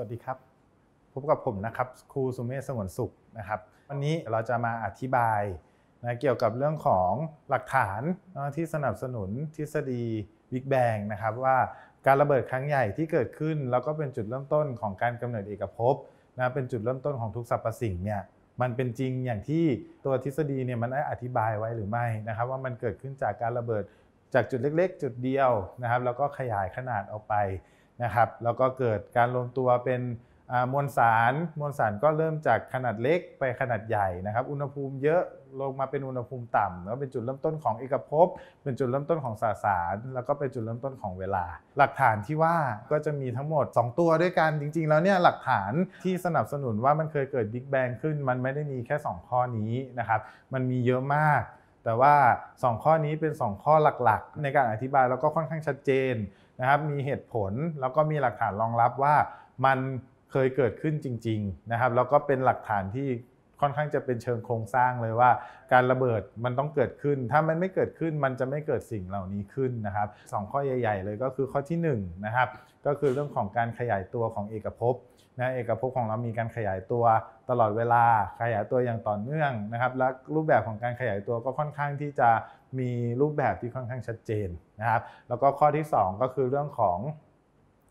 วัสดีครับ พบกับผมนะครับครูสุมเมศสงวนสุขนะครับวันนี้เราจะมาอธิบายนะเกี่ยวกับเรื่องของหลักฐานนะที่สนับสนุนทฤษฎีบิ๊กแบงนะครับว่าการระเบิดครั้งใหญ่ที่เกิดขึ้นแล้วก็เป็นจุดเริ่มต้นของการกำเนิดเอกภพนะเป็นจุดเริ่มต้นของทุกสรรพสิ่งเนี่ยมันเป็นจริงอย่างที่ตัวทฤษฎีเนี่ยมันได้อธิบายไว้หรือไม่นะครับว่ามันเกิดขึ้นจากการระเบิดจากจุดเล็กๆ จุดเดียวนะครับแล้วก็ขยายขนาดออกไปนะครับแล้วก็เกิดการรวมตัวเป็นมวลสาร มวลสารก็เริ่มจากขนาดเล็กไปขนาดใหญ่นะครับอุณหภูมิเยอะลงมาเป็นอุณหภูมิต่ำแล้วเป็นจุดเริ่มต้นของเอกภพเป็นจุดเริ่มต้นของสสาร แล้วก็เป็นจุดเริ่มต้นของเวลา หลักฐานที่ว่าก็จะมีทั้งหมด 2 ตัวด้วยกัน จริงๆ แล้วเนี่ยหลักฐานที่สนับสนุนว่ามันเคยเกิดบิ๊กแบงขึ้นมันไม่ได้มีแค่ 2 ข้อนี้นะครับมันมีเยอะมาก แต่ว่า 2 ข้อนี้เป็น 2 ข้อหลักๆ ในการอธิบายแล้วก็ค่อนข้างชัดเจนนะครับมีเหตุผลแล้วก็มีหลักฐานรองรับว่ามันเคยเกิดขึ้นจริง ๆนะครับ แล้วก็เป็นหลักฐานที่ค่อนข้างจะเป็นเชิงโครงสร้างเลยว่าการระเบิดมันต้องเกิดขึ้น ถ้ามันไม่เกิดขึ้นมันจะไม่เกิดสิ่งเหล่านี้ขึ้นนะครับสองข้อใหญ่ ๆ เลยก็คือข้อที่1นนะครับก็คือเรื่องของการขยายตัวของเอกภพนะเอกภพของเรามีการขยายตัวตลอดเวลาขยายตัวอย่างต่อเนื่องนะครับ และรูปแบบของการขยายตัวก็ค่อนข้างที่จะมีรูปแบบที่ค่อนข้างชัดเจนนะครับแล้วก็ข้อที่ 2 ก็คือเรื่องของ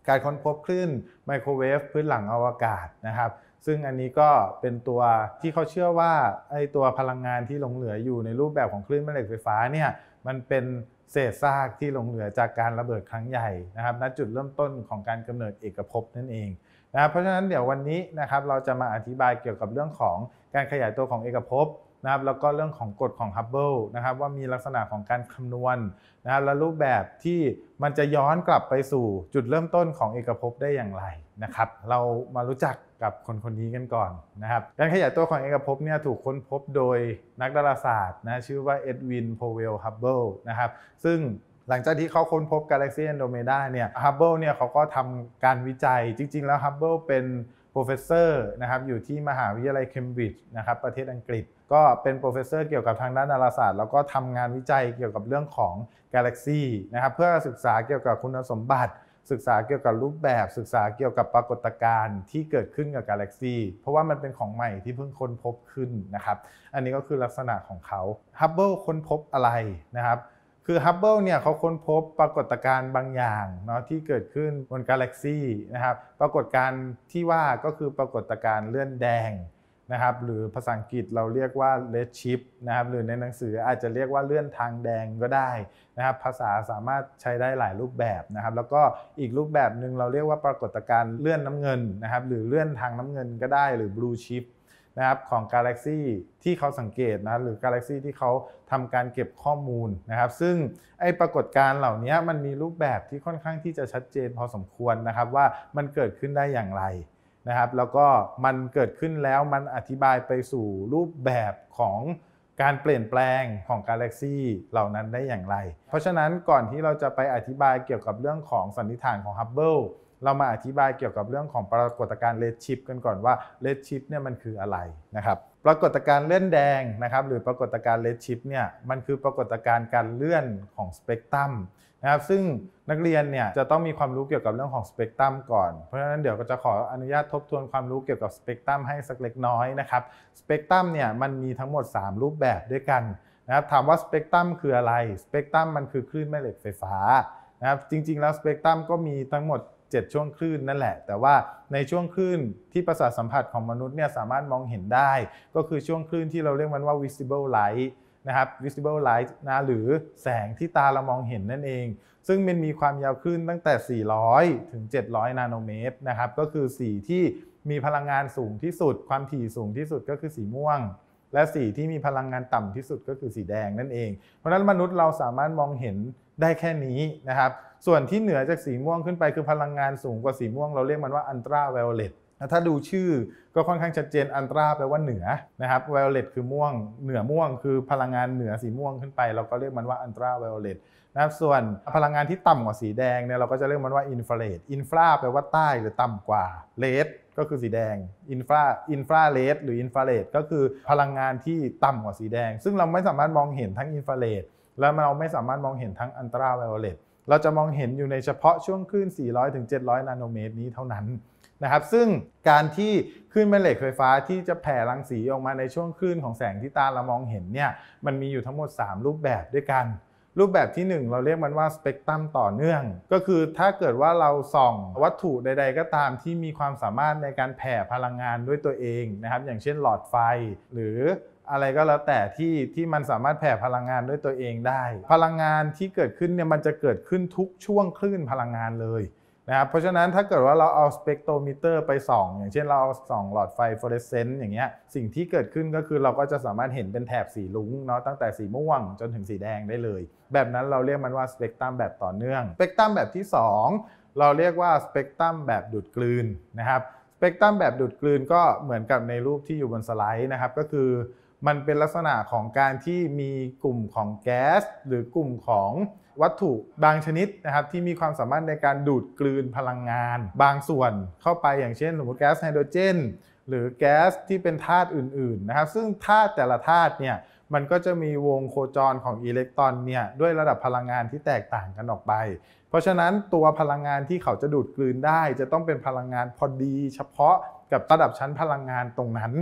การค้นพบคลื่นไมโครเวฟพื้นหลังอวกาศนะครับ ซึ่งอันนี้ก็เป็นตัวที่เขาเชื่อว่าไอตัวพลังงานที่หลงเหลืออยู่ในรูปแบบของคลื่นแม่เหล็กไฟฟ้าเนี่ยมันเป็นเศษซากที่หลงเหลือจากการระเบิดครั้งใหญ่นะครับณจุดเริ่มต้นของการกำเนิดเอกภพนั่นเองนะเพราะฉะนั้นเดี๋ยววันนี้นะครับเราจะมาอธิบายเกี่ยวกับเรื่องของการขยายตัวของเอกภพนะครับแล้วก็เรื่องของกฎของฮับเบิลนะครับว่ามีลักษณะของการคำนวณนะครับและรูปแบบที่มันจะย้อนกลับไปสู่จุดเริ่มต้นของเอกภพได้อย่างไรนะครับเรามารู้จักกับคนคนนี้กันก่อนนะครับการขยายตัวของเอกภพเนี่ยถูกค้นพบโดยนักดาราศาสตร์นะชื่อว่าเอ็ดวิน โพเวล ฮับเบิลนะครับซึ่งหลังจากที่เขาค้นพบกาแล็กซีแอนโดเมดาเนี่ยฮับเบิลเนี่ยเขาก็ทำการวิจัยจริงๆ แล้วฮับเบิลเป็นโปรเฟสเซอร์นะครับอยู่ที่มหาวิทยาลัยเคมบริดจ์นะครับประเทศอังกฤษก็เป็นโปรเฟสเซอร์เกี่ยวกับทางด้านดาราศาสตร์ แล้วก็ทำงานวิจัยเกี่ยวกับเรื่องของกาแล็กซีนะครับเพื่อศึกษาเกี่ยวกับคุณสมบัติ ศึกษาเกี่ยวกับรูปแบบศึกษาเกี่ยวกับปรากฏการณ์ที่เกิดขึ้นกับกาแล็กซีเพราะว่ามันเป็นของใหม่ที่เพิ่งค้นพบขึ้นนะครับ อันนี้ก็คือลักษณะของเขาฮับเบิลค้นพบอะไรนะครับคือฮับเบิลเนี่ยเขาค้นพบ ปรากฏการณ์บางอย่างเนาะที่เกิดขึ้นบนกาแล็กซีนะครับปรากฏการณ์ที่ว่าก็คือปรากฏการณ์เลื่อนแดงนะครับหรือภาษาอังกฤษเราเรียกว่า red chip นะครับหรือในหนังสืออาจจะเรียกว่าเลื่อนทางแดงก็ได้นะครับภาษาสามารถใช้ได้หลายรูปแบบนะครับแล้วก็อีกรูปแบบหนึ่งเราเรียกว่าปรากฏการณ์เลื่อนน้ำเงินนะครับหรือเลื่อนทางน้ำเงินก็ได้ หรือ blue chip นะครับของกาแล็กซีที่เขาสังเกตนะหรือกาแล็กซีที่เขาทำการเก็บข้อมูลนะครับซึ่งไอ้ปรากฏการณ์เหล่านี้มันมีรูปแบบที่ค่อนข้างที่จะชัดเจนพอสมควรนะครับว่ามันเกิดขึ้นได้อย่างไรนะครับแล้วก็มันเกิดขึ้นแล้วมันอธิบายไปสู่รูปแบบของการเปลี่ยนแปลงของกาแล็กซีเหล่านั้นได้อย่างไร เพราะฉะนั้นก่อนที่เราจะไปอธิบายเกี่ยวกับเรื่องของสันนิษฐานของฮับเบิลเรามาอธิบายเกี่ยวกับเรื่องของปรากฏการณ์เลดชิพกันก่อนว่าเลดชิพเนี่ยมันคืออะไรนะครับปรากฏการณ์เลื่อนแดงนะครับหรือปรากฏการณ์เลดชิพเนี่ยมันคือปรากฏการณ์การเลื่อนของสเปกตรัมนะครับซึ่งนักเรียนเนี่ยจะต้องมีความรู้เกี่ยวกับเรื่องของสเปกตรัมก่อน เพราะฉะนั้นเดี๋ยวก็จะขออนุญาตทบทวนความรู้เกี่ยวกับสเปกตรัมให้สักเล็กน้อยนะครับ สเปกตรัมเนี่ยมันมีทั้งหมด 3 รูปแบบด้วยกันนะครับถามว่าสเปกตรัมคืออะไร สเปกตรัมมันคือคลื่นแม่เหล็กไฟฟ้านะครับจริงๆแล้วสเปกตรัมก็มีทั้งหมด 7 ช่วงคลื่นนั่นแหละ แต่ว่าในช่วงคลื่นที่ประสาทสัมผัสของมนุษย์เนี่ยสามารถมองเห็นได้ ก็คือช่วงคลื่นที่เราเรียกมันว่า visible light นะครับ visible light นะหรือแสงที่ตาเรามองเห็นนั่นเอง ซึ่งมันมีความยาวขึ้นตั้งแต่ 400 ถึง 700 นาโนเมตรนะครับก็คือสีที่มีพลังงานสูงที่สุด ความถี่สูงที่สุดก็คือสีม่วง และสีที่มีพลังงานต่ำที่สุดก็คือสีแดงนั่นเอง เพราะฉะนั้นมนุษย์เราสามารถมองเห็นได้แค่นี้นะครับส่วนที่เหนือจากสีม่วงขึ้นไปคือพลังงานสูงกว่าสีม่วงเราเรียกมันว่าอันตราไวโอเลตถ้าดูชื่อก็ค่อนข้างชัดเจนอันตราแปลว่าเหนือนะครับไวโอเลตคือม่วงเหนือม่วง คือพลังงานเหนือสีม่วงขึ้นไปเราก็เรียกมันว่าอันตราไวโอเลตนะครับส่วนพลังงานที่ต่ำกว่าสีแดงเนี่ยเราก็จะเรียกมันว่าอินฟราเรดอินฟราแปลว่าใต้หรือต่ำากว่าเลดก็คือสีแดงอินฟราอินฟราเรดหรืออินฟราเรดก็คือพลังงานที่ต่ำกว่าสีแดงซึ่งเราไม่สามารถมองเห็นทั้งอินฟราเรดและเราไม่สามารถมองเห็นทั้งอันตราไวโอเลตเราจะมองเห็นอยู่ในเฉพาะช่วงคลื่น 400-700 นาโนเมตรนี้เท่านั้นนะครับซึ่งการที่คลื่นแม่เหล็กไฟฟ้าที่จะแผ่รังสีออกมาในช่วงคลื่นของแสงที่ตาเรามองเห็นเนี่ยมันมีอยู่ทั้งหมด 3 รูปแบบด้วยกัน รูปแบบที่ 1 เราเรียกมันว่าสเปกตรัมต่อเนื่อง ก็คือถ้าเกิดว่าเราส่องวัตถุใดๆก็ตามที่มีความสามารถในการแผ่พลังงานด้วยตัวเองนะครับอย่างเช่นหลอดไฟหรืออะไรก็แล้วแต่ที่ที่มันสามารถแผ่พลังงานด้วยตัวเองได้ พลังงานที่เกิดขึ้นเนี่ยมันจะเกิดขึ้นทุกช่วงคลื่นพลังงานเลยนะครับเพราะฉะนั้นถ้าเกิดว่าเราเอาสเปกโรมิเตอร์ไปส่องอย่างเช่นเราเอาส่องหลอดไฟฟลูอเรสเซนต์อย่างเงี้ยสิ่งที่เกิดขึ้นก็คือเราก็จะสามารถเห็นเป็นแถบสีลุ้งเนาะตั้งแต่สีม่วงจนถึงสีแดงได้เลยแบบนั้นเราเรียกมันว่าสเปกตรัมแบบต่อเนื่องสเปกตรัมแบบที่ 2 เราเรียกว่าสเปกตรัมแบบดูดกลืนนะครับสเปกตรัมแบบดูดกลืนก็เหมือนกับในรูปที่อยู่บนสไลด์นะครับก็คือมันเป็นลักษณะของการที่มีกลุ่มของแก๊สหรือกลุ่มของวัตถุบางชนิดนะครับที่มีความสามารถในการดูดกลืนพลังงานบางส่วนเข้าไปอย่างเช่นสมมติแก๊สไฮโดรเจนหรือแก๊สที่เป็นธาตุอื่นๆนะครับซึ่งธาตุแต่ละธาตุเนี่ยมันก็จะมีวงโคจรของอิเล็กตรอนเนี่ยด้วยระดับพลังงานที่แตกต่างกันออกไป เพราะฉะนั้นตัวพลังงานที่เขาจะดูดกลืนได้จะต้องเป็นพลังงานพอดี เฉพาะกับระดับชั้นพลังงานตรงนั้น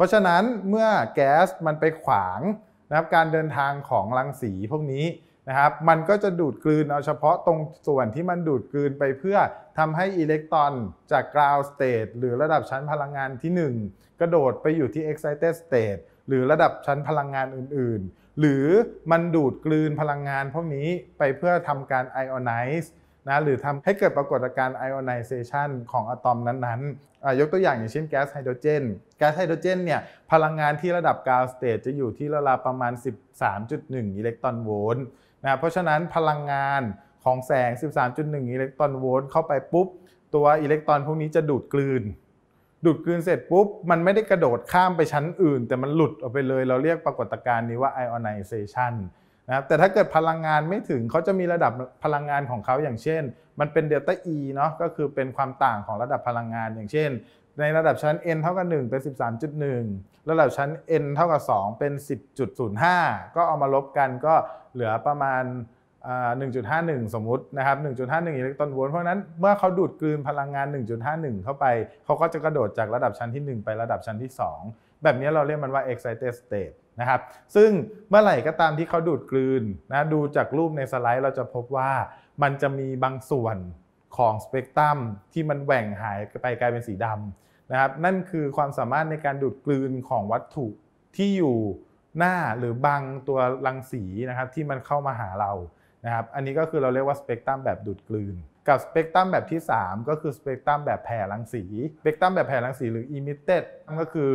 เพราะฉะนั้นเมื่อแก๊สมันไปขวางนะครับการเดินทางของรังสีพวกนี้นะครับมันก็จะดูดกลืนเอาเฉพาะตรงส่วนที่มันดูดกลืนไปเพื่อทำให้อิเล็กตรอนจากกราวสเต t หรือระดับชั้นพลังงานที่ 1 กระโดดไปอยู่ที่ e x c ซ t e เตสเตตหรือระดับชั้นพลังงานอื่นๆ หรือมันดูดกลืนพลังงานพวกนี้ไปเพื่อทำการไออนไนซ์นะหรือทำให้เกิดปรากฏการณ์ไอออนไนเซชันของอะตอมนั้นๆ ยกตัวอย่างอย่างเช่นแก๊สไฮโดรเจน แก๊สไฮโดรเจนเนี่ยพลังงานที่ระดับกาวสเตทจะอยู่ที่ระดับประมาณ 13.1 อิเล็กตรอนโวลต์นะเพราะฉะนั้นพลังงานของแสง 13.1 อิเล็กตรอนโวลต์เข้าไปปุ๊บ ตัวอิเล็กตรอนพวกนี้จะดูดกลืน ดูดกลืนเสร็จปุ๊บ มันไม่ได้กระโดดข้ามไปชั้นอื่น แต่มันหลุดออกไปเลยเราเรียกปรากฏการณ์นี้ว่าไอออนไนเซชันนะครับแต่ถ้าเกิดพลังงานไม่ถึงเขาจะมีระดับพลังงานของเขาอย่างเช่น มันเป็นเดลต้าีเนาะก็คือเป็นความต่างของระดับพลังงานอย่างเช่นในระดับชั้น n เท่ากับ1เป็น 13.1ระดับชั้น n เท่ากับ 2 เป็น 10.05 ก็เอามาลบกันก็เหลือประมาณ 1.51 สมมุตินะครับ1.51อิเล็กตรอนโวลต์เพราะนั้นเมื่อเขาดูดกลืนพลังงาน 1.51 เข้าไปเขาก็จะกระโดดจากระดับชั้นที่ 1 ไประดับชั้นที่ 2แบบนี้เราเรียกมันว่า excited state นะครับซึ่งเมื่อไหร่ก็ตามที่เขาดูดกลืนนะดูจากรูปในสไลด์เราจะพบว่ามันจะมีบางส่วนของสเปกตรัมที่มันแหว่งหายไปกลายเป็นสีดำนะครับนั่นคือความสามารถในการดูดกลืนของวัตถุที่อยู่หน้าหรือบังตัวรังสีนะครับที่มันเข้ามาหาเรานะครับอันนี้ก็คือเราเรียกว่าสเปกตรัมแบบดูดกลืน กับสเปกตรัมแบบที่ 3 ก็คือสเปกตรัมแบบแผ่รังสีสเปกตรัมแบบแผ่รังสี หรือ emitted ก็คือ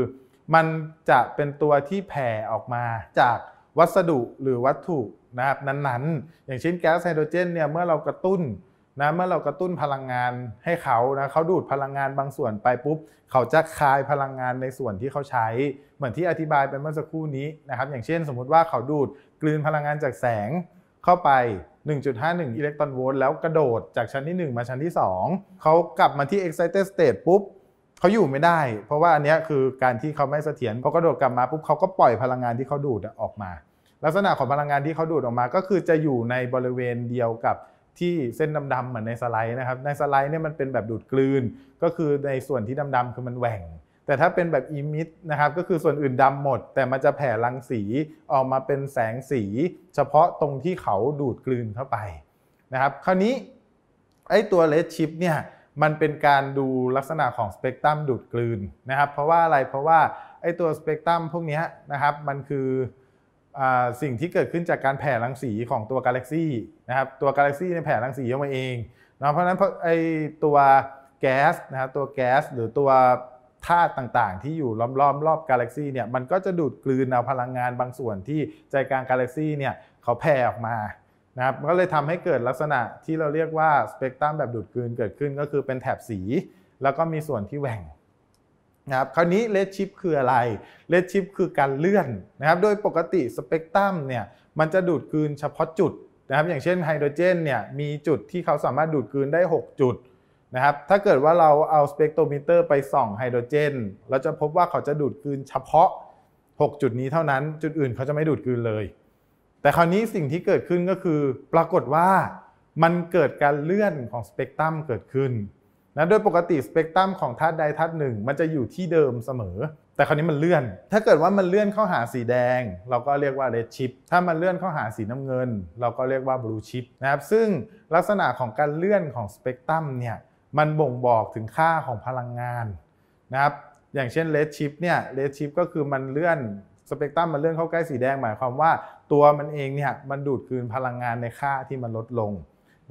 มันจะเป็นตัวที่แผ่ออกมาจากวัสดุหรือวัตถุนะครับนั้นๆอย่างเช่นแก๊สไฮโดรเจนเนี่ยเมื่อเรากระตุ้นนะเมื่อเรากระตุ้นพลังงานให้เขานะเขาดูดพลังงานบางส่วนไปปุ๊บเขาจะคายพลังงานในส่วนที่เขาใช้เหมือนที่อธิบายไปเมื่อสักครู่นี้นะครับ อย่างเช่นสมมุติว่าเขาดูดกลืนพลังงานจากแสง เข้าไป 1.51 อิเล็กตรอนโวลต์แล้วกระโดดจากชั้นที่ 1 มาชั้นที่ 2เขากลับมาที่ excited state ปุ๊บเขาอยู่ไม่ได้เพราะว่าอันนี้คือการที่เขาไม่เสถียรพอกระโดดกลับมาปุ๊บเขาก็ปล่อยพลังงานที่เขาดูดออกมา ลักษณะของพลังงานที่เขาดูดออกมาก็คือจะอยู่ในบริเวณเดียวกับที่เส้นดำๆเหมือนในสไลด์นะครับในสไลด์เนี่ยมันเป็นแบบดูดกลืน ก็คือในส่วนที่ดำๆคือมันแหว่ง แต่ถ้าเป็นแบบอิมิตนะครับก็คือส่วนอื่นดำหมด แต่มันจะแผ่รังสีออกมาเป็นแสงสี เฉพาะตรงที่เขาดูดกลืนเข้าไปนะครับคราวนี้ไอ้ตัวเลดชิพเนี่ยมันเป็นการดูลักษณะของสเปกตรัมดูดกลืนนะครับเพราะว่าอะไรเพราะว่าไอตัวสเปกตรัมพวกนี้นะครับมันคือสิ่งที่เกิดขึ้นจากการแผ่รังสีของตัวกาแล็กซี่นะครับตัวกาแล็กซี่ในแผ่รังสีออกมาเองเนาะเพราะนั้นไอตัวแก๊สนะครับตัวแก๊สหรือตัวธาตุต่างๆ ที่อยู่ล้อมๆรรอบกาแล็กซี่เนี่ยมันก็จะดูดกลืนเอาพลังงานบางส่วนที่ใจกลางกาแล็กซี่เนี่ยเขาแผ่ออกมานะครับก็เลยทำให้เกิดลักษณะที่เราเรียกว่า สเปกตรัมแบบดูดกลืนเกิดขึ้นก็คือเป็นแถบสี แล้วก็มีส่วนที่แหว่งนะครับคราวนี้เลดชิปคืออะไรเลดชิปคือการเลื่อนนะครับโดยปกติสเปกตรัมเนี่ยมันจะดูดกลืนเฉพาะจุดนะครับอย่างเช่นไฮโดรเจนเนี่ยมีจุดที่เขาสามารถดูดกลืนได้6จุดนะครับถ้าเกิดว่าเราเอาสเปกโตรมิเตอร์ไปส่องไฮโดรเจนเราจะพบว่าเขาจะดูดกลืนเฉพาะ6จุดนี้เท่านั้นจุดอื่นเขาจะไม่ดูดกลืนเลยแต่คราวนี้สิ่งที่เกิดขึ้นก็คือปรากฏว่ามันเกิดการเลื่อนของสเปกตรัมเกิดขึ้นนะโดยปกติสเปกตรัมของธาตุใดธาตุหนึ่งมันจะอยู่ที่เดิมเสมอ แต่คราวนี้มันเลื่อน ถ้าเกิดว่ามันเลื่อนเข้าหาสีแดงเราก็เรียกว่าเรดชิปถ้ามันเลื่อนเข้าหาสีน้ำเงินเราก็เรียกว่าบลูชิปนะครับซึ่งลักษณะของการเลื่อนของสเปกตรัมเนี่ยมันบ่งบอกถึงค่าของพลังงานนะครับอย่างเช่นเรดชิปเนี่ยเรดชิปก็คือมันเลื่อนสเปกตรัมมันเลื่อนเข้าใกล้สีแดงหมายความว่าตัวมันเองเนี่ยมันดูดกืนพลังงานในค่าที่มันลดลง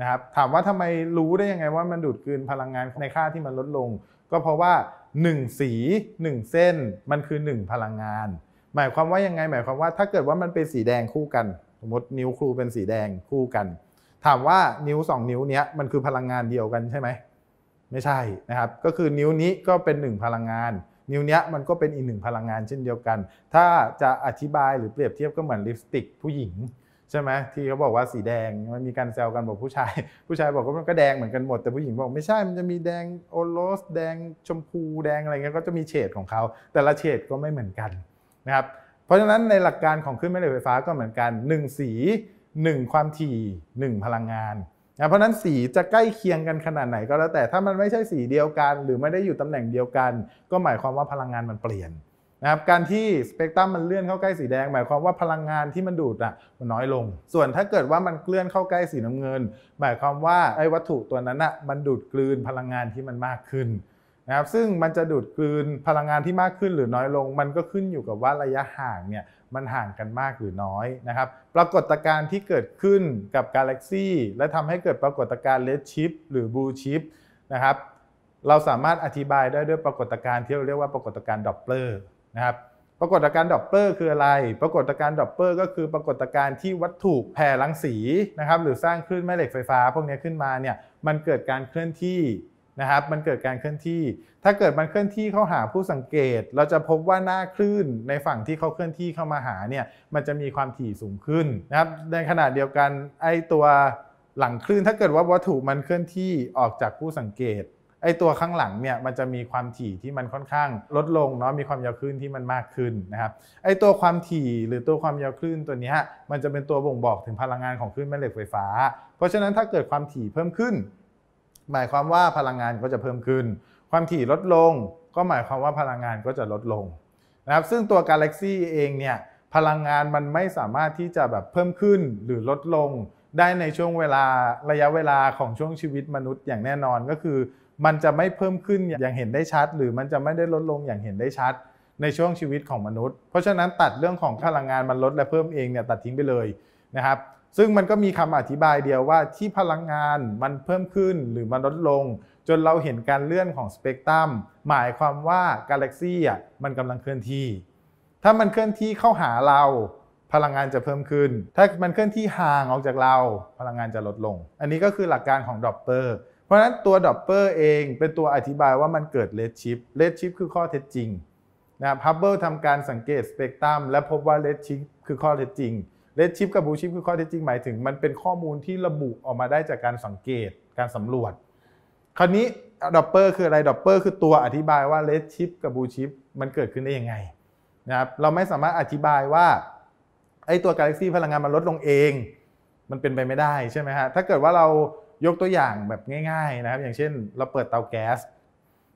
นะครับถามว่าทำไมรู้ได้ยังไงว่ามันดูดกืนพลังงานในค่าที่มันลดลง ก็เพราะว่า 1 สี1เส้นมันคือ 1 พลังงาน หมายความว่ายังไงหมายความว่า ถ้าเกิดว่ามันเป็นสีแดงคู่กัน สมมตินิ้วครูเป็นสีแดงคู่กัน ถามว่านิ้ว 2 นิ้วเนี้ยมันคือพลังงานเดียวกันใช่ไหมไม่ใช่นะครับก็คือนิ้วนี้ก็เป็น 1 พลังงานนิ้วเนี้ยมันก็เป็นอีกหนึ่งพลังงานเช่นเดียวกัน ถ้าจะอธิบายหรือเปรียบเทียบก็เหมือนลิปสติกผู้หญิงใช่ไหมที่เขาบอกว่าสีแดงมันมีการแซวกันบอกผู้ชายผู้ชายบอกว่ามันก็แดงเหมือนกันหมดแต่ผู้หญิงบอกไม่ใช่มันจะมีแดงโอโรสแดง ชมพูแดงอะไรเงี้ยก็จะมีเฉดของเขา แต่ละเฉดก็ไม่เหมือนกันนะครับเพราะฉะนั้นในหลักการของขึ้นแม่เหล็กไฟฟ้าก็เหมือนกัน 1 สี 1 ความถี่ 1 พลังงานเพราะนั้นสีจะใกล้เคียงกันขนาดไหนก็แล้วแต่ถ้ามันไม่ใช่สีเดียวกัน หรือไม่ได้อยู่ตำแหน่งเดียวกัน ก็หมายความว่าพลังงานมันเปลี่ยนนะครับการที่สเปกตรัมมันเลื่อนเข้าใกล้สีแดง หมายความว่าพลังงานที่มันดูดอ่ะมันน้อยลง ส่วนถ้าเกิดว่ามันเคลื่อนเข้าใกล้สีน้ำเงิน หมายความว่าไอ้วัตถุตัวนั้นอ่ะมันดูดกลืนพลังงานที่มันมากขึ้นนะครับซึ่งมันจะดูดกลืนพลังงานที่มากขึ้น หรือน้อยลงมันก็ขึ้นอยู่กับว่าระยะห่างเนี่ยมันห่างกันมากหรือน้อยนะครับ ปรากฏการณ์ที่เกิดขึ้นกับกาแล็กซีและทำให้เกิดปรากฏการณ์เลดชิปหรือบลูชิปนะครับเราสามารถอธิบายได้ด้วยปรากฏการณ์ที่เราเรียกว่าปรากฏการณ์ดอปเปอร์นะครับปรากฏการณ์ดอปเปอร์คืออะไร ปรากฏการณ์ดอปเปอร์ก็คือปรากฏการณ์ที่วัตถุแผ่รังสีนะครับหรือสร้างคลื่นแม่เหล็กไฟฟ้า พวกนี้ขึ้นมาเนี่ยมันเกิดการเคลื่อนที่นะครับมันเกิดการเคลื่อนที่ ถ้าเกิดมันเคลื่อนที่เข้าหาผู้สังเกต เราจะพบว่าหน้าคลื่นในฝั่งที่เขาเคลื่อนที่เข้ามาหาเนี่ยมันจะมีความถี่สูงขึ้นนะครับในขณะเดียวกันไอตัวหลังคลื่น ถ้าเกิดว่าวัตถุมันเคลื่อนที่ออกจากผู้สังเกต ไอตัวข้างหลังเนี่ยมันจะมีความถี่ที่มันค่อนข้างลดลงเนาะมีความยาวคลื่นที่มันมากขึ้นนะครับไอตัวความถี่หรือตัวความยาวคลื่นตัวนี้มันจะเป็นตัวบ่งบอกถึงพลังงานของคลื่นแม่เหล็กไฟฟ้า เพราะฉะนั้นถ้าเกิดความถี่เพิ่มขึ้นหมายความว่าพลังงานก็จะเพิ่มขึ้น ความถี่ลดลงก็หมายความว่าพลังงานก็จะลดลงนะครับ ซึ่งตัวกาล็กซี่เองเนี่ยพลังงานมันไม่สามารถที่จะแบบเพิ่มขึ้นหรือลดลง ได้ในช่วงเวลาระยะเวลาของช่วงชีวิตมนุษย์อย่างแน่นอนก็คือ มันจะไม่เพิ่มขึ้นอย่างเห็นได้ชัด หรือมันจะไม่ได้ลดลงอย่างเห็นได้ชัด ในช่วงชีวิตของมนุษย์เพราะฉะนั้นตัดเรื่องของพลังงานมันลดและเพิ่มเองเนี่ยตัดทิ้งไปเลยนะครับซึ่งมันก็มีคำอธิบายเดียวว่าที่พลังงานมันเพิ่มขึ้นหรือมันลดลง จนเราเห็นการเลื่อนของสเปกตรัมหมายความว่ากาแล็กซี่อ่ะมันกำลังเคลื่อนที่ ถ้ามันเคลื่อนที่เข้าหาเรา พลังงานจะเพิ่มขึ้น ถ้ามันเคลื่อนที่ห่างออกจากเรา พลังงานจะลดลง อันนี้ก็คือหลักการของดอปเปอร์เพราะฉะนั้นตัวดอปเปอร์เอง เป็นตัวอธิบายว่ามันเกิดเลดชิพเลดชิพคือข้อเท็จจริงนะพับเบิลทำการสังเกตสเปกตรัมและพบว่าเลดชิพคือข้อเท็จจริงเลดชิพกับบูชิพคือข้อเท็จจริงหมายถึง มันเป็นข้อมูลที่ระบุออกมาได้จากการสังเกตการสำรวจ คราวนี้ดอปเปอร์คืออะไรดอปเปอร์คือตัวอธิบายว่าเลดชิพกับบูชิพมันเกิดขึ้นได้ยังไงนะครับเราไม่สามารถอธิบายว่าไอ้ตัวกาแล็กซี่พลังงานมันลดลงเอง มันเป็นไปไม่ได้ใช่ไหมฮะถ้าเกิดว่าเรายกตัวอย่างแบบง่ายๆนะครับอย่างเช่นเราเปิดเตาแก๊ส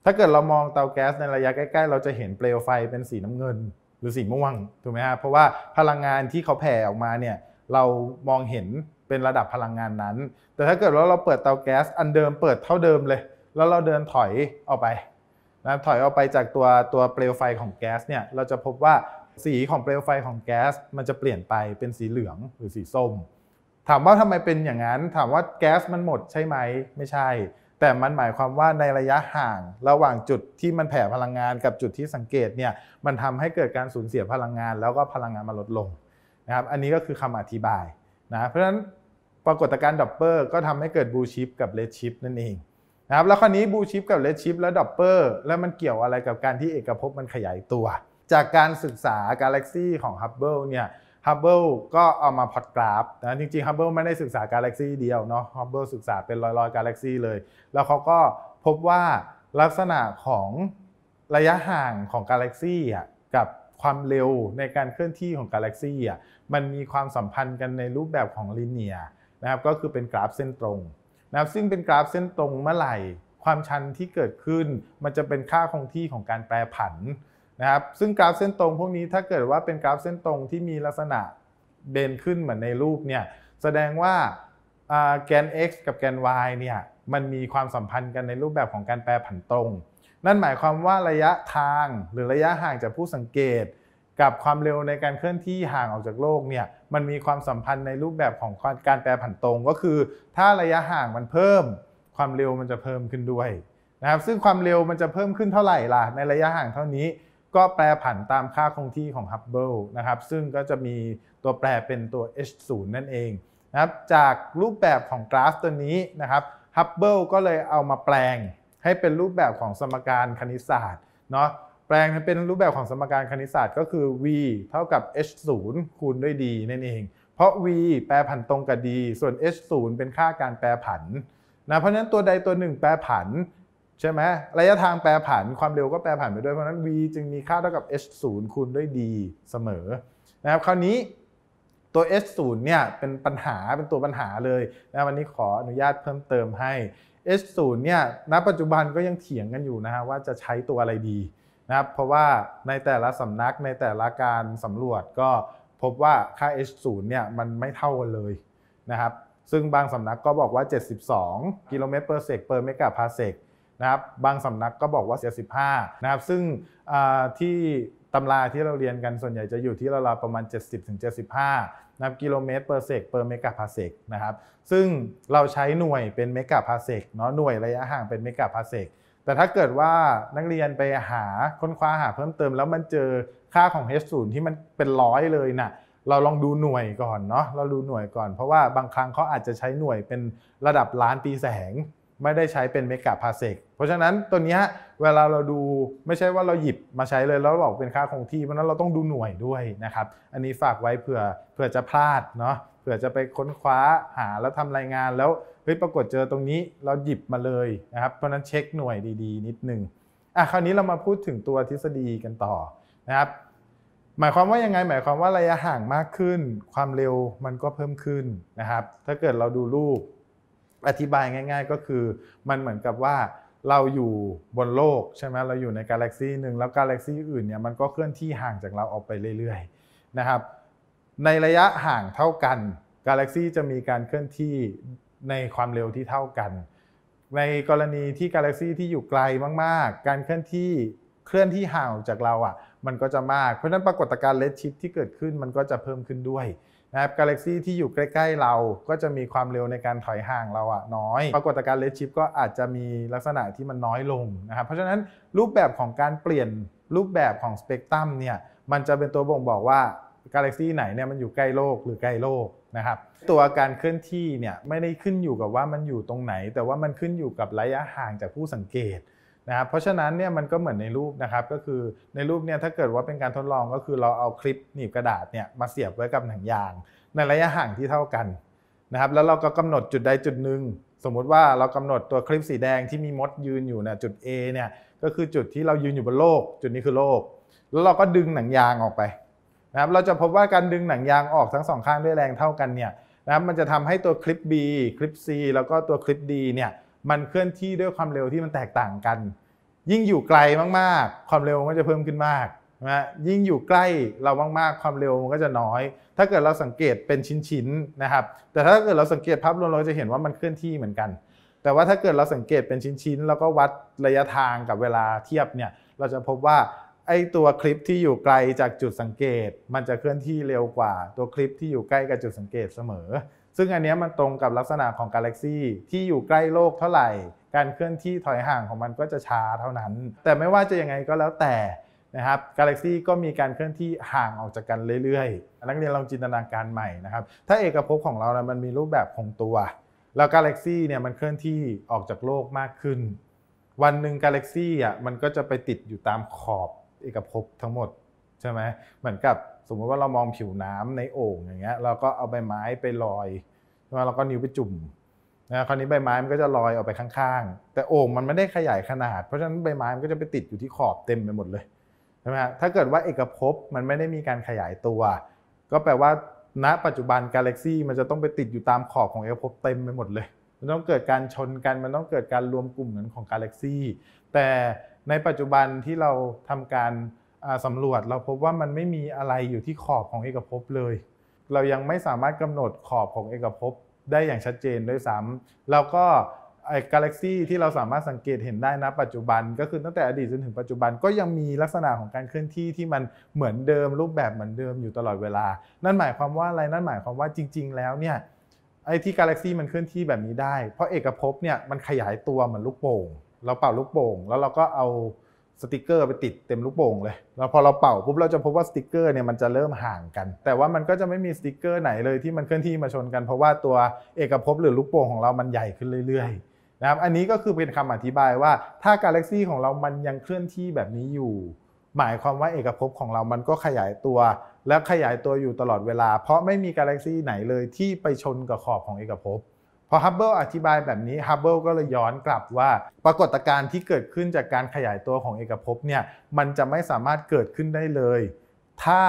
ถ้าเกิดเรามองเตาแก๊สในระยะใกล้ๆเราจะเห็นเปลวไฟเป็นสีน้ำเงินหรือสีม่วงถูกไหมฮะเพราะว่าพลังงานที่เขาแผ่ออกมาเนี่ยเรามองเห็นเป็นระดับพลังงานนั้น แต่ถ้าเกิดว่าเราเปิดเตาแก๊ส อันเดิมเปิดเท่าเดิมเลย แล้วเราเดินถอยออกไปนะถอยออกไปจากตัวตัวเปลวไฟของแก๊สเนี่ยเราจะพบว่าสีของเปลวไฟของแก๊ส มันจะเปลี่ยนไปเป็นสีเหลือง หรือสีส้ม ถามว่าทำไมเป็นอย่างนั้น ถามว่าแก๊สมันหมดใช่ไหมไม่ใช่แต่มันหมายความว่าในระยะห่างระหว่างจุดที่มันแผ่พลังงานกับจุดที่สังเกตเนี่ยมันทำให้เกิดการสูญเสียพลังงานแล้วก็พลังงานมันลดลงนะครับอันนี้ก็คือคำอธิบายนะเพราะฉะนั้นปรากฏการณ์ดับเปอร์ก็ทำให้เกิดบูชิปกับเลดชิปนั่นเองนะครับแล้วคราวนี้บูชิปกับเลดชิปและดับเปอร์แล้วมันเกี่ยวอะไรกับการที่เอกภพมันขยายตัว จากการศึกษากาแล็กซีของฮับเบิลเนี่ยฮับเบิลก็เอามาพอดกราฟนะจริงๆฮับเบิลไม่ได้ศึกษากาแล็กซีเดียวเนาะฮับเบิลศึกษาเป็นร้อยๆกาแล็กซีเลย แล้วเขาก็พบว่าลักษณะของระยะห่างของกาแล็กซีอ่ะกับความเร็วในการเคลื่อนที่ของกาแล็กซีอ่ะมันมีความสัมพันธ์กันในรูปแบบของลิเนียนะครับก็คือเป็นกราฟเส้นตรงนะครับซึ่งเป็นกราฟเส้นตรงเมื่อไหร่ความชันที่เกิดขึ้น มันจะเป็นค่าคงที่ของการแปรผันนะครับซึ่งกราฟเส้นตรงพวกนี้ถ้าเกิดว่าเป็นกราฟเส้นตรงที่มีลักษณะเบนขึ้นเหมือนในรูปเนี่ยแสดงว่าแกน x กับแกน y เนี่ยมันมีความสัมพันธ์กันในรูปแบบของการแปรผันตรง นั่นหมายความว่าระยะทางหรือระยะห่างจากผู้สังเกต กับความเร็วในการเคลื่อนที่ห่างออกจากโลกเนี่ยมันมีความสัมพันธ์ในรูปแบบของการแปรผันตรง ก็คือ ถ้าระยะห่างมันเพิ่มความเร็วมันจะเพิ่มขึ้นด้วยนะครับซึ่งความเร็วมันจะเพิ่มขึ้นเท่าไหร่ล่ะในระยะห่างเท่านี้ก็แปรผันตามค่าคงที่ของ Hubble นะครับ ซึ่งก็จะมีตัวแปรเป็นตัว h0 นั่นเองนะครับ จากรูปแบบของกราฟตัวนี้นะครับ Hubble ก็เลยเอามาแปลงให้เป็นรูปแบบของสมการคณิตศาสตร์เนาะ แปลงเป็นรูปแบบของสมการคณิตศาสตร์ก็คือ v เท่ากับ h0 คูณด้วย d นั่นเอง เพราะ v แปรผันตรงกับ d ส่วน h0 เป็นค่าการแปรผัน นะ เพราะฉะนั้นตัวใดตัวหนึ่งแปรผันใช่ไหม ระยะทางแปรผันความเร็วก็แปรผันไปด้วย เพราะนั้น v จึงมีค่าเท่ากับ h 0คูณด้วย d เสมอ นะครับ คราวนี้ตัว h 0เนี่ยเป็นปัญหา เป็นตัวปัญหาเลยนะวันนี้ขออนุญาตเพิ่มเติมให้ h 0เนี่ย ณ ปัจจุบันก็ยังเถียงกันอยู่นะฮะว่าจะใช้ตัวอะไรดีนะครับ เพราะว่าในแต่ละสำนักในแต่ละการสำรวจก็พบว่าค่า h 0เนี่ยมันไม่เท่ากันเลยนะครับ ซึ่งบางสำนักก็บอกว่า 72กิโลเมตรเปอร์เซกเปอร์เมกะพาเซกนะครับบางสำนักก็บอกว่าเสีย15นะครับ ซึ่งที่ตำราที่เราเรียนกันส่วนใหญ่จะอยู่ที่ราวๆประมาณ 70-75นะคนับกิโลเมตรเปอร์เซกเปอร์เมกะพาเซกนะครับ ซึ่งเราใช้หน่วยเป็นเมกะพาเซกเนาะ หน่วยระยะห่างเป็นเมกะพาเซก แต่ถ้าเกิดว่านักเรียนไปหาค้นคว้าหาเพิ่มเติมแล้วมันเจอค่าของ h 0ที่มันเป็นร้อยเลยนะ่ะ เราลองดูหน่วยก่อนเนาะ เราดูหน่วยก่อน เพราะว่าบางครั้งเขาอาจจะใช้หน่วยเป็นระดับล้านปีแสงไม่ได้ใช้เป็นเมกะพาเซก เพราะฉะนั้นตัวนี้เวลาเราดูไม่ใช่ว่าเราหยิบมาใช้เลยแล้วบอกเป็นค่าคงที่เพราะนั้นเราต้องดูหน่วยด้วยนะครับอันนี้ฝากไว้เผื่อเผื่อจะพลาดเนาะเผื่อจะไปค้นคว้าหาแล้วทำรายงานแล้วเฮ้ยปรากฏเจอตรงนี้เราหยิบมาเลยนะครับเพราะนั้นเช็คหน่วยดีๆ นิดนึงอ่ะคราวนี้เรามาพูดถึงตัวทฤษฎีกันต่อนะครับหมายความว่ายังไงหมายความว่าระยะห่างมากขึ้น ความเร็วมันก็เพิ่มขึ้นนะครับถ้าเกิดเราดูรูปอธิบายง่ายๆก็คือมันเหมือนกับว่าเราอยู่บนโลกใช่ไหมเราอยู่ในกาแล็กซีหนึ่งแล้วกาแล็กซีอื่นเนี่ยมันก็เคลื่อนที่ห่างจากเราออกไปเรื่อยๆนะครับในระยะห่างเท่ากันกาแล็กซีจะมีการเคลื่อนที่ในความเร็วที่เท่ากันในกรณีที่กาแล็กซีที่อยู่ไกลมากๆการเคลื่อนที่เคลื่อนที่ห่างจากเราอะ่ะมันก็จะมากเพราะฉะนั้นปรากฏการณ์เลดชิพที่เกิดขึ้นมันก็จะเพิ่มขึ้นด้วยนะครับกาแล็กซีที่อยู่ใกล้ๆเรา ก็จะมีความเร็วในการถอยห่างเราอะน้อย ปรากฏการณ์เลดชิปก็อาจจะมีลักษณะที่มันน้อยลงนะครับ เพราะฉะนั้นรูปแบบของการเปลี่ยนรูปแบบของสเปกตรัมเนี่ย มันจะเป็นตัวบ่งบอกว่ากาแล็กซีไหนเนี่ยมันอยู่ใกล้โลกหรือไกลโลกนะครับ ตัวการเคลื่อนที่เนี่ยไม่ได้ขึ้นอยู่กับว่ามันอยู่ตรงไหน แต่ว่ามันขึ้นอยู่กับระยะห่างจากผู้สังเกตนะครับเพราะฉะนั้นเนี่ยมันก็เหมือนในรูปนะครับก็คือในรูปเนี่ยถ้าเกิดว่าเป็นการทดลองก็คือเราเอาคลิปหนีบกระดาษเนี่ยมาเสียบไว้กับหนังยางในระยะห่างที่เท่ากันนะครับแล้วเราก็กำหนดจุดใดจุดหนึ่ง สมมุติว่าเรากำหนดตัวคลิปสีแดงที่มีมดยืนอยู่นะจุด A เนี่ยก็คือจุดที่เรายืนอยู่บนโลกจุดนี้คือโลก แล้วเราก็ดึงหนังยางออกไปนะครับเราจะพบว่าการดึงหนังยางออกทั้งสองข้างด้วยแรงเท่ากันเนี่ยนะครับมันจะทำให้ตัวคลิป B คลิป C แล้วก็ตัวคลิป D เนี่ยมันเคลื่อนที่ด้วยความเร็วที่มันแตกต่างกัน ยิ่งอยู่ไกลมากๆ ความเร็วมันจะเพิ่มขึ้นมากนะยิ่งอยู่ใกล้เรามากๆความเร็วมันก็จะน้อย ถ้าเกิดเราสังเกตเป็นชิ้น ๆ นะครับ แต่ถ้าเกิดเราสังเกตภาพรวมเราจะเห็นว่ามันเคลื่อนที่เหมือนกัน แต่ว่าถ้าเกิดเราสังเกตเป็นชิ้น ๆ แล้วก็วัดระยะทางกับเวลาเทียบเนี่ย เราจะพบว่าไอ้ตัวคลิปที่อยู่ไกลจากจุดสังเกต มันจะเคลื่อนที่เร็วกว่า ตัวคลิปที่อยู่ใกล้กับจุดสังเกตเสมอซึ่งอันนี้มันตรงกับลักษณะของกาแล็กซีที่อยู่ใกล้โลกเท่าไหร่ การเคลื่อนที่ถอยห่างของมันก็จะช้าเท่านั้น แต่ไม่ว่าจะยังไงก็แล้วแต่นะครับกาแล็กซีก็มีการเคลื่อนที่ห่างออกจากกันเรื่อยๆนักเรียนลองจินตนาการใหม่นะครับถ้าเอกภพของเรานะมันมีรูปแบบคงตัว แล้วกาแล็กซีเนี่ยมันเคลื่อนที่ออกจากโลกมากขึ้นวันหนึ่งกาแล็กซีอ่ะมันก็จะไปติดอยู่ตามขอบเอกภพทั้งหมดใช่ไหมเหมือนกับสมมติว่าเรามองผิวน้ำในโอ่งอย่างเงี้ยเราก็เอาใบไม้ไปลอยแล้วเราก็นิ้วไปจุ่มนะคราวนี้ใบไม้มันก็จะลอยออกไปข้างๆ แต่โอ่งมันไม่ได้ขยายขนาด เพราะฉะนั้นใบไม้มันก็จะไปติดอยู่ที่ขอบเต็มไปหมดเลยใช่ไหมฮะถ้าเกิดว่าเอกภพมันไม่ได้มีการขยายตัว ก็แปลว่า ณปัจจุบันกาแล็กซี่มันจะต้องไปติดอยู่ตามขอบของเอกภพเต็มไปหมดเลย มันต้องเกิดการชนกัน มันต้องเกิดการรวมกลุ่มกันของกาแล็กซี่แต่ในปัจจุบันที่เราทำการสำรวจเราพบว่ามันไม่มีอะไรอยู่ที่ขอบของเอกภพเลยเรายังไม่สามารถกำหนดขอบของเอกภพได้อย่างชัดเจนด้วยซ้ำแล้วก็ไอ้กาแล็กซีที่เราสามารถสังเกตเห็นได้นะปัจจุบัน ก็คือตั้งแต่อดีตจนถึงปัจจุบันก็ยังมีลักษณะของการเคลื่อนที่ที่มันเหมือนเดิม รูปแบบเหมือนเดิมอยู่ตลอดเวลา นั่นหมายความว่าอะไร นั่นหมายความว่าจริง ๆ แล้วเนี่ยไอ้ที่กาแล็กซีมันเคลื่อนที่แบบนี้ได้เพราะเอกภพเนี่ยมันขยายตัวเหมือนลูกโป่ง เราเป่าลูกโป่ง แล้วเราก็เอาสติกเกอร์ไปติดเต็มลูกโป่งเลยแล้วพอเราเป่าปุ๊บเราจะพบว่าสติกเกอร์เนี่ยมันจะเริ่มห่างกัน แต่ว่ามันก็จะไม่มีสติกเกอร์ไหนเลยที่มันเคลื่อนที่มาชนกัน เพราะว่าตัวเอกภพหรือลูกโป่งของเรามันใหญ่ขึ้นเรื่อยๆนะครับอันนี้ก็คือเป็นคำอธิบายว่าถ้ากาแล็กซีของเรา มันยังเคลื่อนที่แบบนี้อยู่หมายความว่าเอกภพของเรามันก็ขยายตัว และขยายตัวอยู่ตลอดเวลา เพราะไม่มีกาแล็กซีไหนเลยที่ไปชนกับขอบของเอกภพพอฮับเบิลอธิบายแบบนี้ฮับเบิลก็เลยย้อนกลับว่า ปรากฏการณ์ที่เกิดขึ้นจากการขยายตัวของเอกภพเนี่ยมันจะไม่สามารถเกิดขึ้นได้เลย ถ้า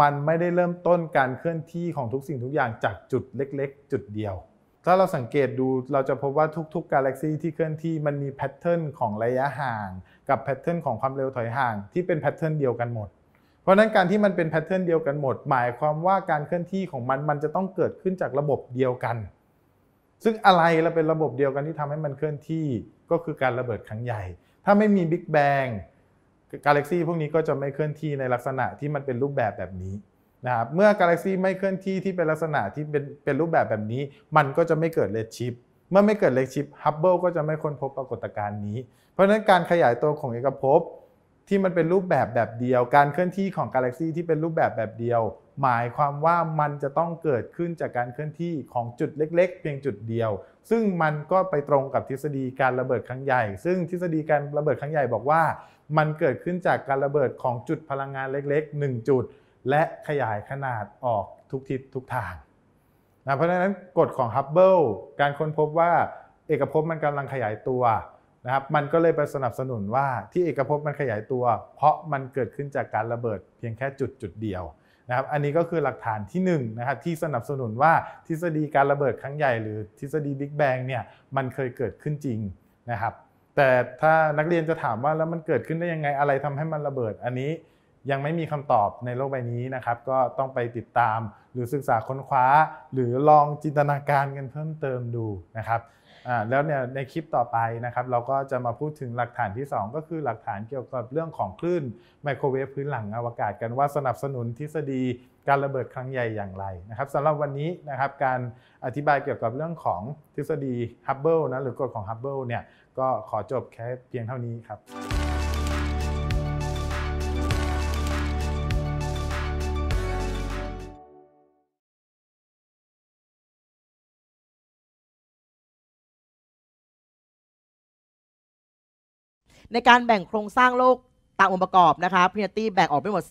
มันไม่ได้เริ่มต้นการเคลื่อนที่ของทุกสิ่งทุกอย่างจากจุดเล็กๆ จุดเดียว ถ้าเราสังเกตดูเราจะพบว่าทุกๆ กาแล็กซีที่เคลื่อนที่มันมีแพทเทิร์นของระยะห่าง กับแพทเทิร์นของความเร็วถอยห่างที่เป็นแพทเทิร์นเดียวกันหมด เพราะนั้นการที่มันเป็นแพทเทิร์นเดียวกันหมดหมายความว่าการเคลื่อนที่ของมันมันจะต้องเกิดขึ้นจากระบบเดียวกันซึ่งอะไรเราเป็นระบบเดียวกันที่ทำให้มันเคลื่อนที่ก็คือการระเบิดครั้งใหญ่ ถ้าไม่มีบิ๊กแบงกาแล็กซี่พวกนี้ก็จะไม่เคลื่อนที่ในลักษณะที่มันเป็นรูปแบบแบบนี้นะครับเมื่อกาแล็กซีไม่เคลื่อนที่ที่เป็นลักษณะที่เป็นเป็นรูปแบบแบบนี้มันก็จะไม่เกิดเลดชิพเมื่อไม่เกิดเลดชิพฮับเบิลก็จะไม่ค้นพบปรากฏการณ์นี้ เพราะฉะนั้นการขยายตัวของเอกภพที่มันเป็นรูปแบบแบบเดียวการเคลื่อนที่ของกาแล็กซีที่เป็นรูปแบบแบบเดียว หมายความว่ามันจะต้องเกิดขึ้นจากการเคลื่อนที่ของจุดเล็กๆเพียงจุดเดียว ซึ่งมันก็ไปตรงกับทฤษฎีการระเบิดครั้งใหญ่ ซึ่งทฤษฎีการระเบิดครั้งใหญ่บอกว่า มันเกิดขึ้นจากการระเบิดของจุดพลังงานเล็ก ๆ 1 จุด และขยายขนาดออกทุกทิศทุกทางนะเพราะฉะนั้นกฎของฮับเบิลการค้นพบว่าเอกภพมันกำลังขยายตัวนะครับมันก็เลยไปสนับสนุนว่าที่เอกภพมันขยายตัว เพราะมันเกิดขึ้นจากการระเบิดเพียงแค่จุดจุดเดียวนะครับ อันนี้ก็คือหลักฐานที่1นนะครับที่สนับสนุนว่าทฤษฎีการระเบิดครั้งใหญ่หรือทฤษฎีบิ๊กแบงเนี่ยมันเคยเกิดขึ้นจริงนะครับแต่ถ้านักเรียนจะถามว่าแล้วมันเกิดขึ้นได้ยังไงอะไรทำให้มันระเบิด อันนี้ยังไม่มีคำตอบในโลกใบนี้นะครับ ก็ต้องไปติดตามหรือศึกษาค้นคว้าหรือลองจินตนาการกันเพิ่มเติมดูนะครับแล้วเนี่ยในคลิปต่อไปนะครับเราก็จะมาพูดถึงหลักฐานที่ 2ก็คือหลักฐานเกี่ยวกับเรื่องของคลื่นไมโครเวฟพื้นหลังอวกาศกันว่าสนับสนุนทฤษฎีการระเบิดครั้งใหญ่อย่างไรนะครับสำหรับวันนี้นะครับการอธิบายเกี่ยวกับเรื่องของทฤษฎีฮับเบิลนะหรือกฎของฮับเบิลเนี่ยก็ขอจบแค่เพียงเท่านี้ครับในการแบ่งโครงสร้างโลกตามองค์ประกอบนะคะพีนตี้แบ่งออกเป็นหมด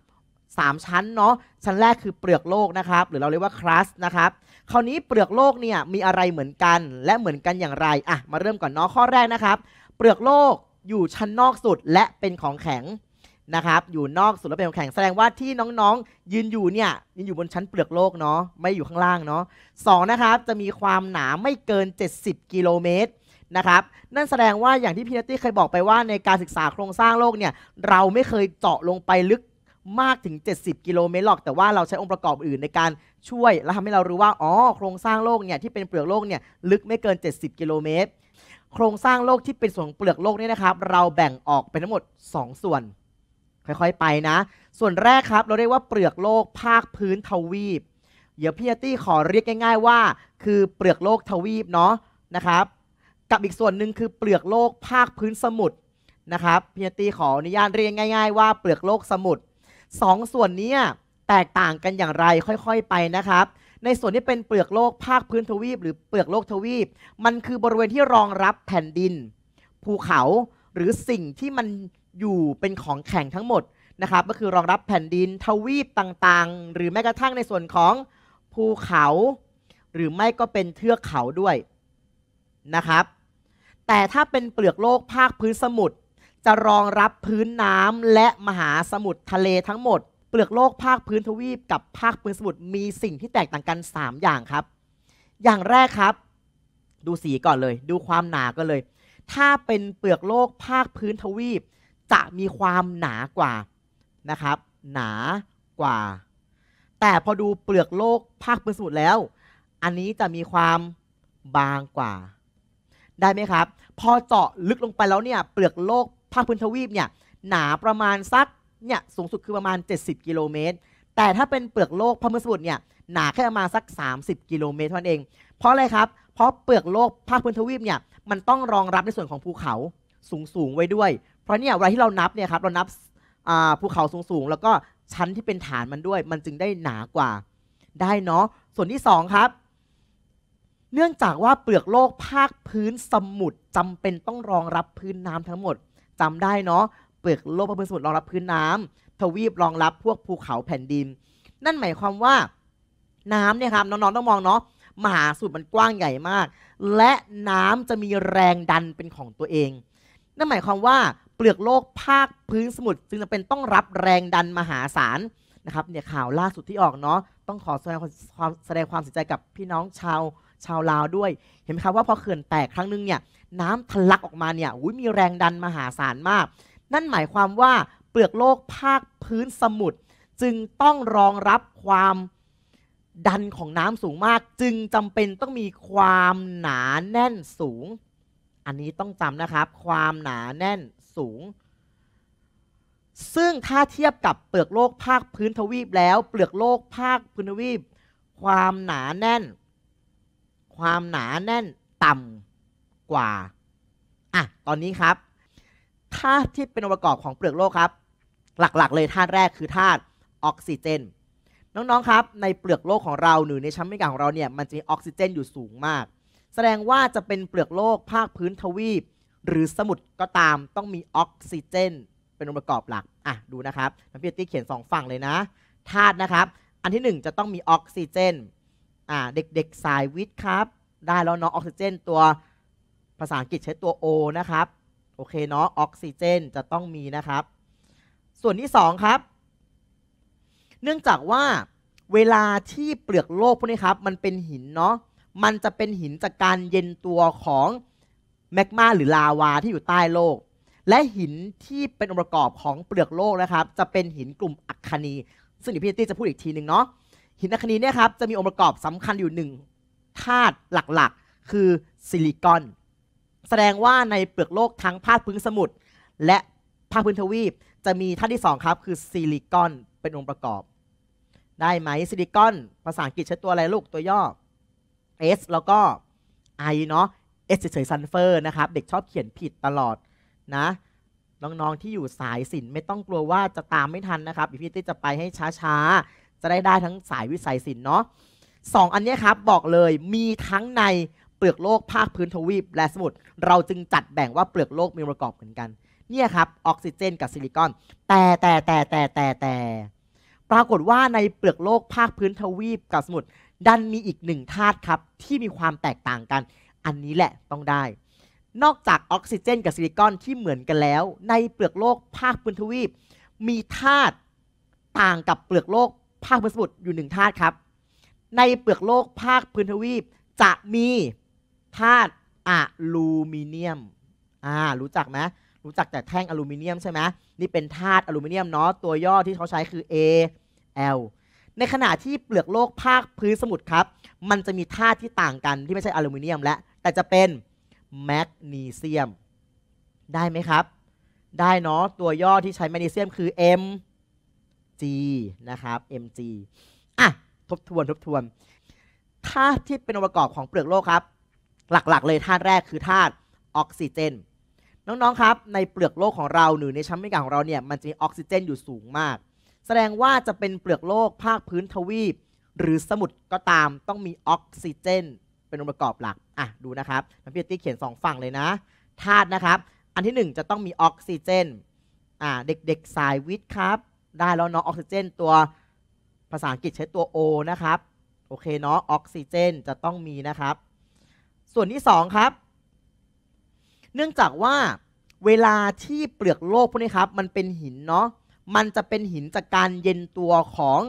3 3 ชั้นเนาะชั้นแรกคือเปลือกโลกนะครับหรือเราเรียกว่าครัสนะครับคราวนี้เปลือกโลกเนี่ยมีอะไรเหมือนกันและเหมือนกันอย่างไรอ่ะมาเริ่มก่อนเนาะข้อแรกนะครับ เปลือกโลกอยู่ชั้นนอกสุดและเป็นของแข็งนะครับอยู่นอกสุดและเป็นของแข็งแสดงว่าที่น้องๆ ยืนอยู่เนี่ยยืนอยู่บนชั้นเปลือกโลกเนาะไม่อยู่ข้างล่างเนาะสองนะครับจะมีความหนาไม่เกิน 70 กิโลเมตรนะครับ นั่นแสดงว่าอย่างที่พี่นตตี้เคยบอกไปว่าในการศึกษาโครงสร้างโลกเนี่ยเราไม่เคยเจาะลงไปลึกมากถึง 70 กิโลเมตรหรอกแต่ว่าเราใช้องค์ประกอบอื่นในการช่วย และทำให้เรารู้ว่าอ๋อโครงสร้างโลกเนี่ยที่เป็นเปลือกโลกเนี่ยลึกไม่เกิน 70กิโลเมตรโครงสร้างโลกที่เป็นส่วนเปลือกโลกนี่นะครับ เราแบ่งออกเป็นทั้งหมด 2 ส่วนค่อยๆไปนะ ส่วนแรกครับเราเรียกว่าเปลือกโลกภาคพื้นทวีปเดี๋ยวพี่ตี้ขอเรียกง่ายๆว่าคือเปลือกโลกทวีปเนาะนะครับกับอีกส่วนหนึ่งคือเปลือกโลกภาคพื้นสมุทรนะครับพิญตีขออนุญาตเรียงง่าย ๆ ว่าเปลือกโลกสมุทรสองส่วนนี้แตกต่างกันอย่างไรค่อยๆไปนะครับ ในส่วนที่เป็นเปลือกโลกภาคพื้นทวีป หรือเปลือกโลกทวีป มันคือบริเวณที่รองรับแผ่นดิน ภูเขาหรือสิ่งที่มันอยู่เป็นของแข็งทั้งหมดนะครับก็คือรองรับแผ่นดินทวีปต่างๆ หรือแม้กระทั่งในส่วนของภูเขาหรือไม่ก็เป็นเทือกเขาด้วยนะครับ แต่ถ้าเป็นเปลือกโลกภาคพื้นสมุทรจะรองรับพื้นน้ำและมหาสมุทรทะเลทั้งหมด เปลือกโลกภาคพื้นทวีปกับภาคพื้นสมุทรมีสิ่งที่แตกต่างกัน 3 อย่างครับ อย่างแรกครับ ดูสีก่อนเลยดูความหนาก็เลย ถ้าเป็นเปลือกโลกภาคพื้นทวีป จะมีความหนากว่านะครับหนากว่า แต่พอดูเปลือกโลกภาคพื้นสมุทรแล้ว อันนี้จะมีความบางกว่าได้ไหมครับ พอเจาะลึกลงไปแล้วเนี่ยเปลือกโลกภาคพื้นทวีปเนี่ยหนาประมาณสักเนี่ยสูงสุดคือประมาณ 70กิโลเมตรแต่ถ้าเป็นเปลือกโลกภาคมืนสมุทรเนี่ยหนาแค่ประมาณสัก30กิโลเมตรเท่านั้นเองเพราะอะไรครับเพราะเปลือกโลกภาคพื้นทวีปเนี่ยมันต้องรองรับในส่วนของภูเขาสูงสูงไว้ด้วย เพราะเนี่ยเวลาที่เรานับเนี่ยครับเรานับภูเขาสูงสูงแล้วก็ชั้นที่เป็นฐานมันด้วยมันจึงได้หนากว่าได้เนาะส่วนที่2ครับเนื่องจากว่าเปลือกโลกภาคพื้นสมุทรจำเป็นต้องรองรับพื้นน้ำทั้งหมด จำได้เนาะเปลือกโลกภาคพื้นสมุทรรองรับพื้นน้ำ ทวีปรองรับพวกภูเขาแผ่นดิน นั่นหมายความว่าน้ำเนี่ยครับน้องๆต้องมองเนาะมหาสมุทรมันกว้างใหญ่มาก และน้ำจะมีแรงดันเป็นของตัวเอง นั่นหมายความว่า เปลือกโลกภาคพื้นสมุทรจึงจะเป็นต้องรับแรงดันมหาศาลนะครับเนี่ยข่าวล่าสุดที่ออกเนาะต้องขอแสดงความแสดงความเสียใจกับพี่น้องชาวชาวลาวด้วยเห็นไหมครับว่าพอเขื่อนแตกครั้งนึงเนี่ยน้ำทะลักออกมาเนี่ยมีแรงดันมหาศาลมาก นั่นหมายความว่าเปลือกโลกภาคพื้นสมุทรจึงต้องรองรับความดันของน้ำสูงมากจึงจำเป็นต้องมีความหนาแน่นสูง อันนี้ต้องจำนะครับ ความหนาแน่นสูง ซึ่งถ้าเทียบกับเปลือกโลกภาคพื้นทวีปแล้ว เปลือกโลกภาคพื้นทวีป ความหนาแน่นความหนาแน่นต่ำกว่า อ่ะ ตอนนี้ครับธาตุที่เป็นองค์ประกอบของเปลือกโลกครับ หลักๆ เลยธาตุแรกคือธาตุออกซิเจน น้องๆครับ ในเปลือกโลกของเราหรือใน ชั้นบรรยากาศของเราเนี่ยมันจะมีออกซิเจนอยู่สูงมาก แสดงว่าจะเป็นเปลือกโลกภาคพื้นทวีป หรือสมุทรก็ตามต้องมีออกซิเจน เป็นองค์ประกอบหลักอ่ะ ดูนะครับน้พี่ตี้เขียน2ฝั่งเลยนะธาตุนะครับ อันที่ 1 จะต้องมีออกซิเจนอ่าเด็กๆสายวิทย์ครับ ได้แล้วเนาะออกซิเจนตัวภาษาอังกฤษใช้ตัว O นะครับ โอเคเนาะออกซิเจนจะต้องมีนะครับ ส่วนที่ 2 ครับ เนื่องจากว่าเวลาที่เปลือกโลกพวกนี้ครับ มันเป็นหินเนาะมันจะเป็นหินจากการเย็นตัวของแมกมาหรือลาวา ที่อยู่ใต้โลก และหินที่เป็นองค์ประกอบของเปลือกโลกนะครับ จะเป็นหินกลุ่มอัคคนีซึ่งเดี๋ยวพี่ตี้จะพูดอีกทีหนึ่งเนาะหินอัคนีเนี่ยครับจะมีองค์ประกอบสำคัญอยู่หนึ่งธาตุหลักๆคือซิลิคอน แสดงว่าในเปลือกโลกทั้งภาคพื้นสมุทรและภาคพื้นทวีป จะมีธาตุที่2ครับ คือซิลิคอนเป็นองค์ประกอบ ได้ไหมซิลิคอน ภาษาอังกฤษใช้ตัวอะไรลูกตัวย่อ S แล้วก็ I เนาะ S เฉยๆซันเฟอร์นะครับ เด็กชอบเขียนผิดตลอดนะน้องๆที่อยู่สายศิลป์ไม่ต้องกลัวว่าจะตามไม่ทันนะครับพี่ตี่จะไปให้ช้าๆจะได้ได้ทั้งสายวิสัยสินเนาะสองอันนี้ครับบอกเลยมีทั้งในเปลือกโลกภาคพื้นทวีปและสมุทรเราจึงจัดแบ่งว่าเปลือกโลกมีประกอบเหมือนกันเนี่ยครับออกซิเจนกับซิลิคอนแต่แต่แต่แต่แต่แต่ ปรากฏว่าในเปลือกโลกภาคพื้นทวีปกับสมุทรดันมีอีกหนึ่งธาตุครับที่มีความแตกต่างกัน อันนี้แหละต้องได้ นอกจากออกซิเจนกับซิลิคอนที่เหมือนกันแล้ว ในเปลือกโลกภาคพื้นทวีป มีธาตุต่างกับเปลือกโลกภาคพื้นสมุทรอยู่หนึ่งธาตุครับ ในเปลือกโลกภาคพื้นทวีป จะมีธาตุอะลูมิเนียมอ่ารู้จักไหมรู้จักแต่แท่งอลูมิเนียมใช่ไหมนี่เป็นธาตุอลูมิเนียมเนาะตัวย่อที่เขาใช้คือ A L ในขณะที่เปลือกโลกภาคพื้นสมุทรครับ มันจะมีธาตุที่ต่างกันที่ไม่ใช่อลูมิเนียมและแต่จะเป็นแมกนีเซียมได้ไหมครับ ได้เนาะตัวย่อที่ใช้แมกนีเซียม คือ M G นะครับ Mg อ่ะทบทวนทบทวนธาตุที่เป็นองค์ประกอบของเปลือกโลกครับ หลักๆ เลยธาตุแรกคือธาตุออกซิเจน น้องๆครับ ในเปลือกโลกของเราหรือในชั้นบรรยากาศของเราเนี่ยมันจะมีออกซิเจนอยู่สูงมาก แสดงว่าจะเป็นเปลือกโลกภาคพื้นทวีป หรือสมุทรก็ตามต้องมีออกซิเจน เป็นองค์ประกอบหลักอ่ะ ดูนะครับน้ำพี่ตี้เขียน2ฝั่งเลยนะธาตุนะครับ อันที่ 1 จะต้องมีออกซิเจนอ่าเด็กๆสายวิทย์ครับได้แล้วเนาะออกซิเจนตัวภาษาอังกฤษใช้ตัว O นะครับ โอเคเนาะออกซิเจนจะต้องมีนะครับ ส่วนที่2ครับ เนื่องจากว่าเวลาที่เปลือกโลกพวกนี้ครับมันเป็นหินเนาะมันจะเป็นหินจากการเย็นตัวของ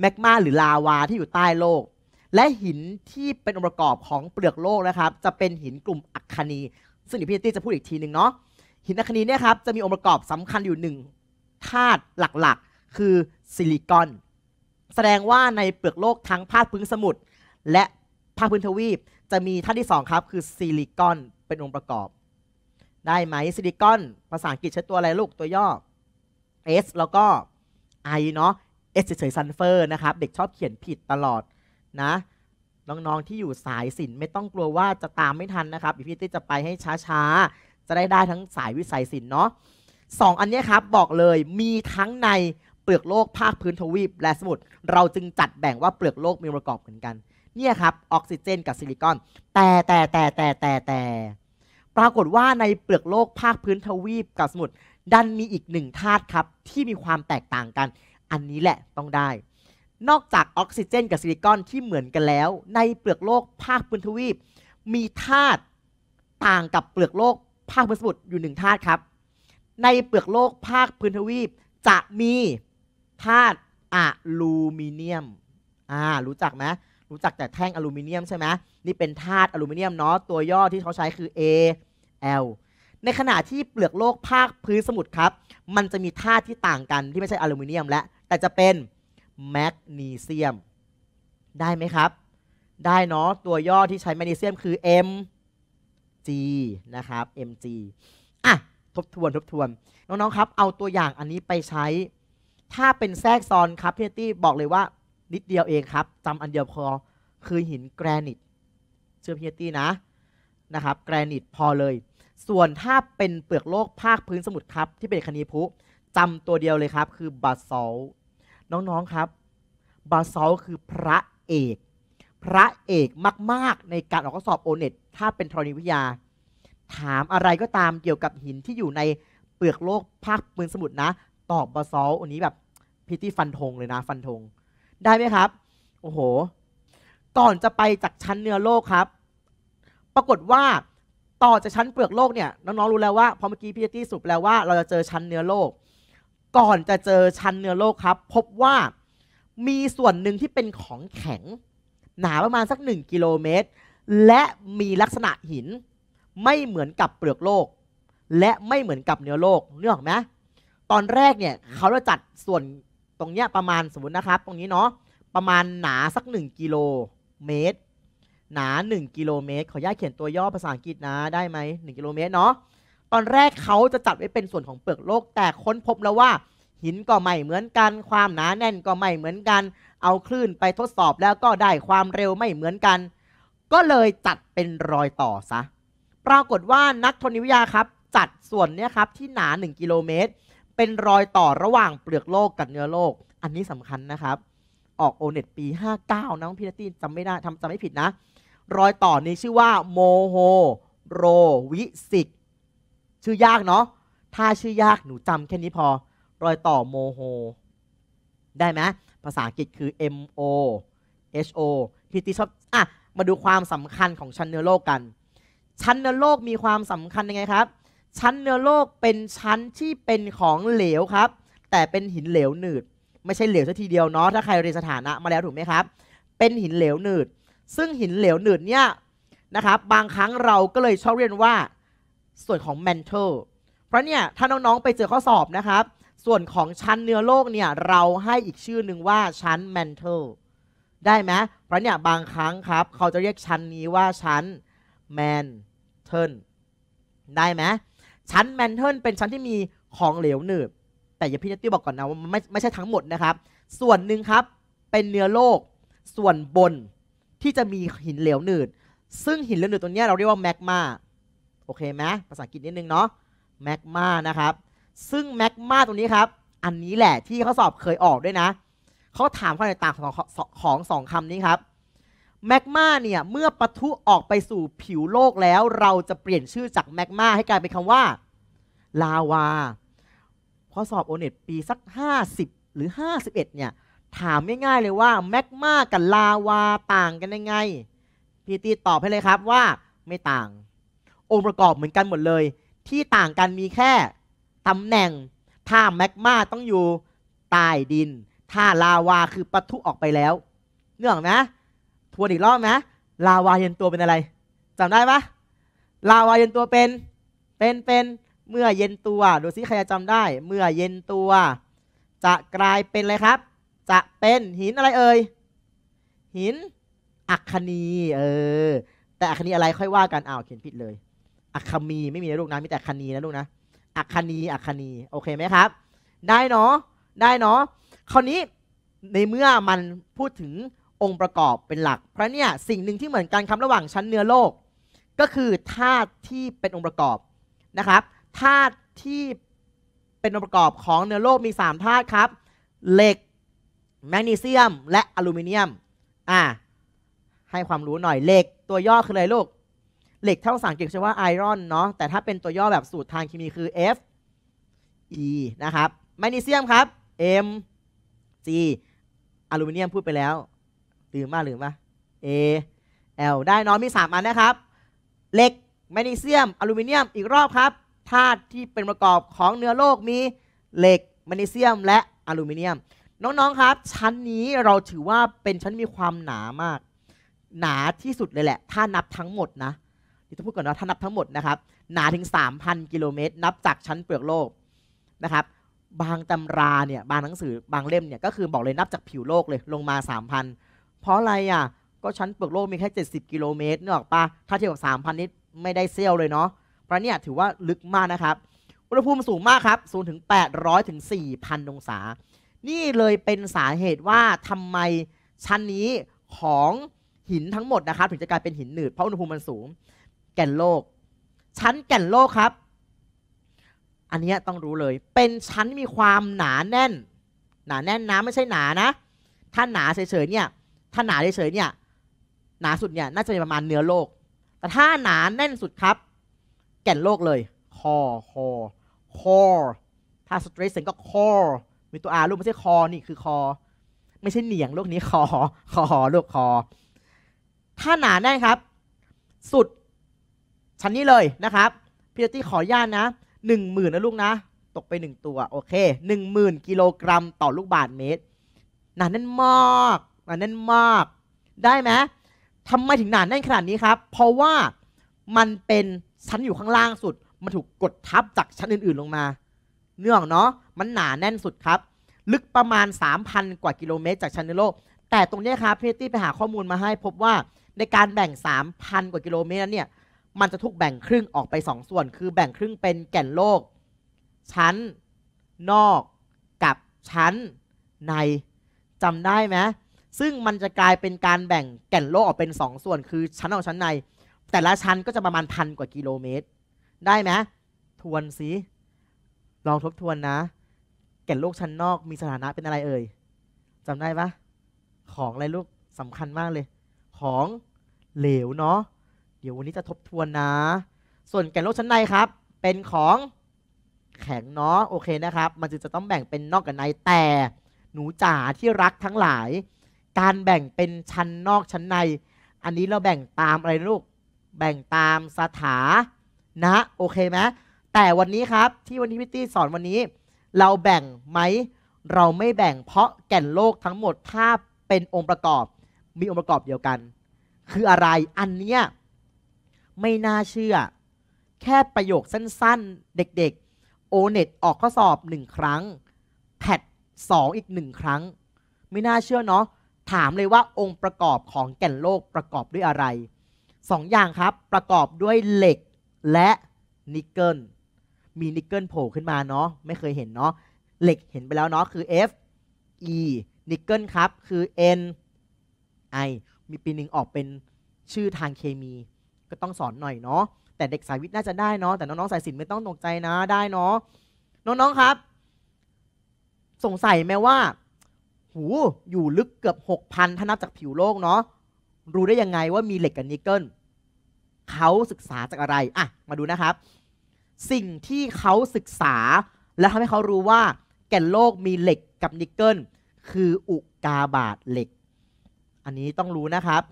แมกมาหรือลาวา ที่อยู่ใต้โลก และหินที่เป็นองค์ประกอบของเปลือกโลกนะครับ จะเป็นหินกลุ่มอัคคนี ซึ่งเดี๋ยวพี่ตี้จะพูดอีกทีหนึ่งเนาะหินอัคคนีเนี่ยครับจะมีองค์ประกอบสำคัญอยู่หนึ่งธาตุหลักๆคือซิลิคอน แสดงว่าในเปลือกโลก ทั้งภาคพื้นสมุทรและภาคพื้นทวีปจะมีธาตุที่2ครับ คือซิลิคอนเป็นองค์ประกอบ ได้ไหมซิลิคอนภาษาอังกฤษใช้ตัวอะไรลูกตัวย่อ S แล้วก็ I เนาะ S เฉยๆซันเฟอร์นะครับ เด็กชอบเขียนผิดตลอดนะน้อง ๆ ที่อยู่สายศิลป์ไม่ต้องกลัวว่าจะตามไม่ทันนะครับพี่ตี้จะไปให้ช้าๆจะได้ได้ทั้งสายวิสัยศิลป์เนาะสองอันนี้ครับบอกเลยมีทั้งในเปลือกโลกภาคพื้นทวีปและสมุทรเราจึงจัดแบ่งว่าเปลือกโลกมีประกอบเหมือนกันเนี่ยครับออกซิเจนกับซิลิคอนแต่แต่แต่แต่แต่แต่ ปรากฏว่าในเปลือกโลกภาคพื้นทวีปกับสมุทรดันมีอีกหนึ่งธาตุครับที่มีความแตกต่างกัน อันนี้แหละต้องได้ นอกจากออกซิเจน กับซิลิคอนที่เหมือนกันแล้ว ในเปลือกโลกภาคพื้นทวีป มีธาตุต่างกับเปลือกโลกภาคพื้นสมุทรอยู่หนึ่งธาตุครับในเปลือกโลกภาคพื้นทวีป จะมีธาตุอะลูมิเนียมอ่ารู้จักไหม รู้จักแต่แท่งอลูมิเนียมใช่ไหมนี่เป็นธาตุอลูมิเนียมเนาะ ตัวย่อที่เขาใช้คือ AL ในขณะที่เปลือกโลกภาคพื้นสมุทรครับ มันจะมีธาตุที่ต่างกันที่ไม่ใช่อลูมิเนียมและ แต่จะเป็นแมกนีเซียม ได้ไหมครับ ได้เนาะ ตัวย่อที่ใช้แมกนีเซียมคือ Mg นะครับ Mg อ่ะทบทวนทบทวนน้องๆครับ เอาตัวอย่างอันนี้ไปใช้ ถ้าเป็นแทรกซ้อนครับพี่ตี้บอกเลยว่านิดเดียวเองครับจำอันเดียวพอคือหินแกรนิตเชื่อพี่ตี้นะนะครับแกรนิตพอเลย ส่วนถ้าเป็นเปลือกโลกภาคพื้นสมุทรครับที่เป็นคณีพุจำตัวเดียวเลยครับ คือบาซอลน้องๆครับบาซอลคือพระเอก พระเอกมาก ๆในการออกข้อสอบโอเน็ตถ้าเป็นธรณีวิทยาถามอะไรก็ตามเกี่ยวกับหินที่อยู่ในเปลือกโลกภาคเมือสมุทรนะ ตอบบอซอลอันนี้แบบพิตี้ฟันธงเลยนะฟันธง ได้ไหมครับ โอ้โห ก่อนจะไปจากชั้นเนื้อโลกครับ ปรากฏว่าต่อจากชั้นเปลือกโลกเนี่ยน้องๆรู้แล้วว่าพอเมื่อกี้พิ่ตี้สุปแล้วว่าเราจะเจอชั้นเนื้อโลก ก่อนจะเจอชั้นเนื้อโลกครับ พบว่ามีส่วนหนึ่งที่เป็นของแข็ง หนาประมาณสัก 1 กิโลเมตร และมีลักษณะหินไม่เหมือนกับเปลือกโลก และไม่เหมือนกับเนื้อโลกเนื้อออกไหมตอนแรกเนี่ยเขาจะจัดส่วนตรงเนี้ยประมาณสมมตินะครับตรงนี้เนาะประมาณหนาสัก 1 กิโลเมตรหนา 1กิโลเมตรขออนุญาตเขียนตัวย่อภาษาอังกฤษนะได้ไหม1กิโลเมตรเนาะตอนแรกเขาจะจัดไว้เป็นส่วนของเปลือกโลกแต่ค้นพบแล้วว่า หินก็ไม่เหมือนกัน ความหนาแน่นก็ไม่เหมือนกัน เอาคลื่นไปทดสอบแล้วก็ได้ความเร็วไม่เหมือนกัน ก็เลยจัดเป็นรอยต่อซะปรากฏว่านักธรณีวิทยาครับ จัดส่วนนี้ครับที่หนา 1 กิโลเมตร เป็นรอยต่อระหว่างเปลือกโลกกับเนื้อโลก อันนี้สำคัญนะครับ ออกโอเน็ตปี 59นะน้องพัตตี้จำไม่ได้ทำจำไม่ผิดนะ รอยต่อนี้ชื่อว่าโมโฮโรวิสิก ชื่อยากเนาะถ้าชื่อยากหนูจำแค่นี้พอ รอยต่อโมโฮได้ไหมภาษาอังกฤษคือ M O H O พิตตี้ชอบอ่ะมาดูความสำคัญของชั้นเนื้อโลกกันชั้นเนื้อโลกมีความสำคัญยังไงครับ ชั้นเนื้อโลกเป็นชั้นที่เป็นของเหลวครับ แต่เป็นหินเหลวหนืด ไม่ใช่เหลวซะทีเดียวเนาะถ้าใครเรียนสถานะมาแล้วถูกไหมครับ เป็นหินเหลวหนืด ซึ่งหินเหลวหนืดเนี่ยนะครับ บางครั้งเราก็เลยชอบเรียนว่าส่วนของ mantle เพราะเนี่ยถ้าน้องๆไปเจอข้อสอบนะครับ ส่วนของชั้นเนื้อโลกเนี่ย เราให้อีกชื่อหนึ่งว่าชั้น mantle ได้ไหมเพราะเนี่ยบางครั้งครับเขาจะเรียกชั้นนี้ว่าชั้น man ทิลได้ไหมชั้นแมนเทิลเป็นชั้นที่มีของเหลวหนืบแต่อย่าพี่นตตี้บอก ก่อนนะว่าไม่ไม่ใช่ทั้งหมด นะ ครับ ส่วนหนึ่งครับ เป็นเนื้อโลกส่วนบนที่จะมีหินเหลวหนืด ซึ่ง หินเหลวหนืดตัวนี้เรา เรียกว่า แมกมา โอเคไหมภาษาอังกฤษนิดนึงเนาะแมกมา นะครับ ซึ่งแมกมาตรงนี้ครับ อันนี้แหละที่เขาสอบเคยออกด้วยนะเขาถามข้อไหตต่างของของสองคำนี้ครับแมกมาเนี่ย เมื่อปะทุออกไปสู่ผิวโลกแล้ว เราจะเปลี่ยนชื่อจากแมกมาให้กลายเป็นคำว่า ลาวา ข้อสอบโอเน็ตปีสัก 50 หรือ 51 เนี่ย ถามง่ายๆเลยว่า แมกมากับลาวาต่างกันยังไง พีตีตอบให้เลยครับว่าไม่ต่าง องค์ประกอบเหมือนกันหมดเลย ที่ต่างกันมีแค่ตำแหน่งถ้าแมกมาต้องอยู่ใต้ดินถ้าลาวาคือปะทุออกไปแล้วเนื่องนะวนอีกรอบนะลาวาเย็นตัวเป็นอะไรจำได้ปะลาวาเย็นตัวเป็น เป็นเป็น เมื่อเย็นตัวดูซิใครจะจำได้ เมื่อเย็นตัว จะกลายเป็นอะไรครับ จะเป็นหินอะไรเอ่ยหิน อัคนีเออแต่อัคนีอะไรค่อยว่ากันอ้าวเขียนผิดเลยอัคมีไม่มีนะลูกนะมีแต่คณีนะลูกนะอัคนีอัคนีโอเคไหมครับ ได้เนาะได้เนาะคราวนี้ในเมื่อมันพูดถึงองค์ประกอบเป็นหลัก เพราะเนี่ยสิ่งหนึ่งที่เหมือนกันคำระหว่างชั้นเนื้อโลก ก็คือธาตุที่เป็นองค์ประกอบนะครับธาตุที่เป็นองค์ประกอบของเนื้อโลกมี3ธาตุครับเหล็กแมกนีเซียม และอลูมิเนียมอ่าให้ความรู้หน่อยเหล็กตัวย่อคืออะไรลูกเหล็กเท่าภาษาอังกฤษใชอว่าไอรอนเนาะแต่ถ้าเป็นตัวย่อแบบสูตรทางเคมีคือ F E นะครับแมกนีเซียมครับ M G อลูมิเนียมพูดไปแล้วลืมป่ะลืมป่ะ A L ได้น้องมี 3 อันนะครับเหล็กแมกนีเซียม อลูมิเนียมอีกรอบครับธาตุที่เป็นประกอบของเนื้อโลกมีเหล็กแมกนีเซียมและอลูมิเนียม น้องๆครับ ชั้นนี้เราถือว่าเป็นชั้นมีความหนามาก หนาที่สุดเลยแหละ ถ้านับทั้งหมดนะที่ต้องพูดก่อนนะถ้านับทั้งหมดนะครับ หนาถึง 3,000 กิโลเมตรนับจากชั้นเปลือกโลกนะครับ บางตำราเนี่ย บางหนังสือบางเล่มเนี่ยก็คือบอกเลยนับจากผิวโลกเลยลงมา3,000เพราะอะไรอ่ะ ก็ชั้นเปลือกโลกมีแค่ 70 กิโลเมตรเนอะปะถ้าเทียบกับ3,000 นิด ไม่ได้เซี่ยวเลยเนาะเพราะเนี่ยถือว่าลึกมากนะครับ อุณหภูมิสูงมากครับูงถึง 800ถึง4,000องศา นี่เลยเป็นสาเหตุว่าทำไมชั้นนี้ของหินทั้งหมดนะครับ ถึงจะกลายเป็นหินหนืดเพราะอุณหภูมิมันสูง แก่นโลก ชั้นแก่นโลกครับ อันนี้ต้องรู้เลย เป็นชั้นมีความหนาแน่น หนาแน่นนะไม่ใช่หนานะถ้าหนาเฉยๆเนี่ยถ้าหนาเฉยเนี่ย หนาสุดเนี่ย น่าจะปประมาณเนื้อโลก แต่ถ้าหนาแน่นสุดครับ แก่นโลกเลย คอคอคอ ถ้าสเตรสเซนก็คอ มีตัวอารูปไม่ใช่คอ นี่คือคอ ไม่ใช่เหนียงโลกนี้คอคอโลกคอถ้าหนาแน่นครับ สุด ชั้นนี้เลยนะครับพี่ตี้ขอญาตนะหนึ่งหมื่นนะลูกนะ ตกไปหนึ่งตัว โอเคหนึ่งหมื่นกิโลกรัมต่อลูกบาทเมตร หนาแน่นมากหนาแน่นมากได้ไหมทำไมถึงหนาแน่นขนาดนี้ครับ เพราะว่ามันเป็นชั้นอยู่ข้างล่างสุด มันถูกกดทับจากชั้นอื่นๆลงมา เนื่องเนาะ มันหนาแน่นสุดครับ ลึกประมาณ3,000กว่ากิโลเมตรจากชั้นนโลก แต่ตรงนี้ครับพีทตี้ไปหาข้อมูลมาให้พบว่าในการแบ่ง 3,000กว่ากิโลเมตรเนี่ย มันจะถูกแบ่งครึ่งออกไป 2 ส่วน คือแบ่งครึ่งเป็นแก่นโลกชั้นนอกกับชั้นใน จำได้ไหมซึ่งมันจะกลายเป็นการแบ่งแก่นโลกออกเป็น 2 ส่วนคือชั้นนอกชั้นใน แต่ละชั้นก็จะประมาณพันกว่ากิโลเมตร ได้ไหมทวนสิลองทบทวนนะ แก่นโลกชั้นนอกมีสถานะเป็นอะไรเอ่ยจำได้ปะของอะไรลูกสำคัญมากเลย ของเหลวเนาะเดี๋ยววันนี้จะทบทวนนะ ส่วนแก่นโลกชั้นในครับ เป็นของแข็งเนาะโอเคนะครับ มันจะต้องแบ่งเป็นนอกกับในแต่หนูจ๋าที่รักทั้งหลายการแบ่งเป็นชั้นนอกชั้นใน อันนี้เราแบ่งตามอะไรลูก แบ่งตามสถานะ โอเคไหมแต่วันนี้ครับ ที่วันนี้พี่ตี้สอนวันนี้ เราแบ่งไหม เราไม่แบ่ง เพราะแก่นโลกทั้งหมดถ้าเป็นองค์ประกอบ มีองค์ประกอบเดียวกัน คืออะไร อันเนี้ย ไม่น่าเชื่อ แค่ประโยคสั้นๆ เด็กๆโอเน็ตออกข้อสอบหนึ่งครั้งแพทสองอีกหนึ่งครั้ง ไม่น่าเชื่อเนาะถามเลยว่าองค์ประกอบของแก่นโลกประกอบด้วยอะไรสองอย่างครับ ประกอบด้วยเหล็กและนิกเกิลมีนิกเกิลโผล่ขึ้นมาเนาะไม่เคยเห็นเนาะเหล็กเห็นไปแล้วเนาะคือ F E นิกเกิลครับคือ N I มีปีหนึ่งออกเป็นชื่อทางเคมี ก็ต้องสอนหน่อยเนาะแต่เด็กสายวิทย์น่าจะได้เนาะแต่น้องๆสายศิลป์ไม่ต้องตกใจนะได้เนาะน้องๆครับ สงสัยไหมว่าูอยู่ลึกเกือบ6,000ถ้านับจากผิวโลกเนาะรู้ได้ยังไงว่ามีเหล็กกับนิกเกิลเขาศึกษาจากอะไร อ่ะมาดูนะครับ สิ่งที่เขาศึกษา และทำให้เขารู้ว่า แก่นโลกมีเหล็กกับนิกเกิลคืออุกาบาตเหล็ก อันนี้ต้องรู้นะครับ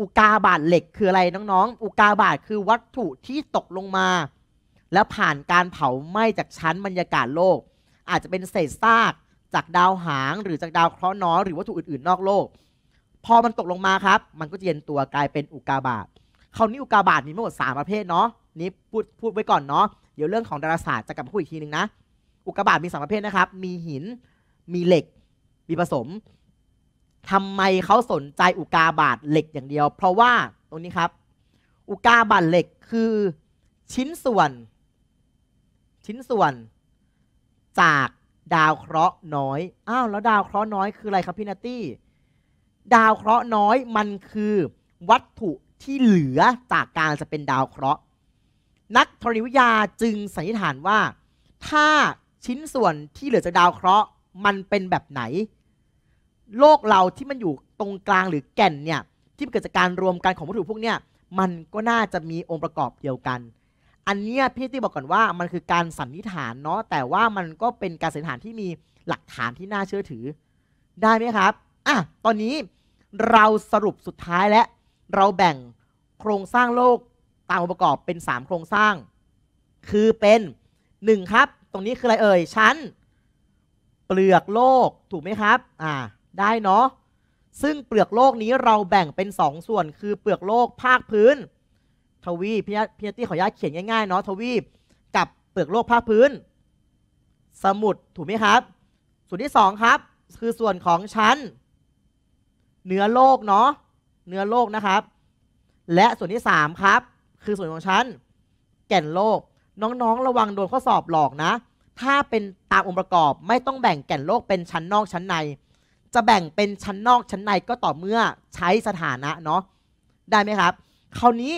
อุกาบาตเหล็กคืออะไรน้องๆอุกาบาตคือวัตถุที่ตกลงมา แล้วผ่านการเผาไหม้จากชั้นบรรยากาศโลก อาจจะเป็นเศษซากจากดาวหางหรือจากดาวเคราะห์น้อยหรือวัตถุอื่นๆ นอกโลก พอมันตกลงมาครับ มันก็เย็นตัวกลายเป็นอุกาบาตคราวนี้อุกาบาตมีทั้งหมด3ประเภทเนาะนี่พูดพูดไว้ก่อนเนาะเดี๋ยวเรื่องของดาราศาสตร์จะกลับมาพูดอีกทีนึงนะ อุกาบาตมี 3 ประเภทนะครับ มีหินมีเหล็ก มีผสม ทำไมเขาสนใจอุกาบาตเหล็กอย่างเดียว เพราะว่าตรงนี้ครับ อุกาบาตเหล็กคือ ชิ้นส่วน ชิ้นส่วนจากดาวเคราะห์น้อย อ้าว แล้วดาวเคราะห์น้อยคืออะไรครับพี่นัตตี้ ดาวเคราะห์น้อยมันคือ วัตถุที่เหลือจากการจะเป็นดาวเคราะห์ นักธรณีวิทยาจึงสันนิษฐานว่า ถ้าชิ้นส่วนที่เหลือจากดาวเคราะห์มันเป็นแบบไหน โลกเราที่มันอยู่ตรงกลางหรือแก่นเนี่ยที่เกิดจากการรวมกันของวัตถุพวกเนี้ยมันก็น่าจะมีองค์ประกอบเดียวกันอันนี้พี่ตี้บอกก่อนว่ามันคือการสันนิษฐานเนาะแต่ว่ามันก็เป็นการสันนิษฐานที่มีหลักฐานที่น่าเชื่อถือ ได้ไหมครับอ่ะตอนนี้เราสรุปสุดท้ายและ เราแบ่งโครงสร้างโลกตามองค์ประกอบเป็น 3 โครงสร้าง คือเป็น 1ครับตรงนี้คืออะไรเอ่ยชั้น เปลือกโลกถูกไหมครับอ่าได้เนาะซึ่งเปลือกโลกนี้เราแบ่งเป็น 2 ส่วนคือเปลือกโลกภาคพื้นทวีพี่พี่ตี้ขออนุญาตเขียนง่ายๆเนาะทวีปกับเปลือกโลกภาคพื้น สมุดถูกไหมครับ ส่วนที่ 2 ครับคือส่วนของชั้น เนื้อโลกเนาะเนื้อโลกนะครับ และส่วนที่ 3 ครับ คือส่วนของชั้น แก่นโลก น้องๆระวังโดนข้อสอบหลอกนะ ถ้าเป็นตามองค์ประกอบไม่ต้องแบ่งแก่นโลกเป็นชั้นนอกชั้นใน จะแบ่งเป็นชั้นนอกชั้นในก็ต่อเมื่อใช้สถานะเนาะได้ไหมครับ คราวนี้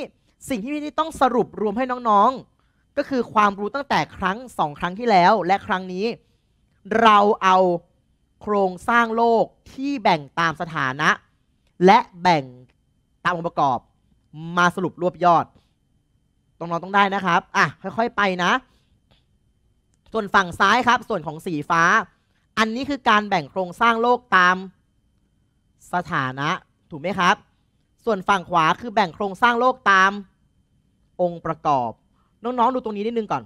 สิ่งที่พี่ต้องสรุปรวมให้น้องๆ ก็คือความรู้ตั้งแต่ครั้งสองครั้งที่แล้ว และครั้งนี้ เราเอาโครงสร้างโลกที่แบ่งตามสถานะ และแบ่งตามองค์ประกอบมาสรุปรวบยอด ตรงน้องต้องได้นะครับอ่ะค่อยๆไปนะ ส่วนฝั่งซ้ายครับส่วนของสีฟ้า อันนี้คือการแบ่งโครงสร้างโลกตามสถานะ ถูกไหมครับส่วนฝั่งขวาคือแบ่งโครงสร้างโลกตามองค์ประกอบ น้องๆ ดูตรงนี้นิดนึงก่อน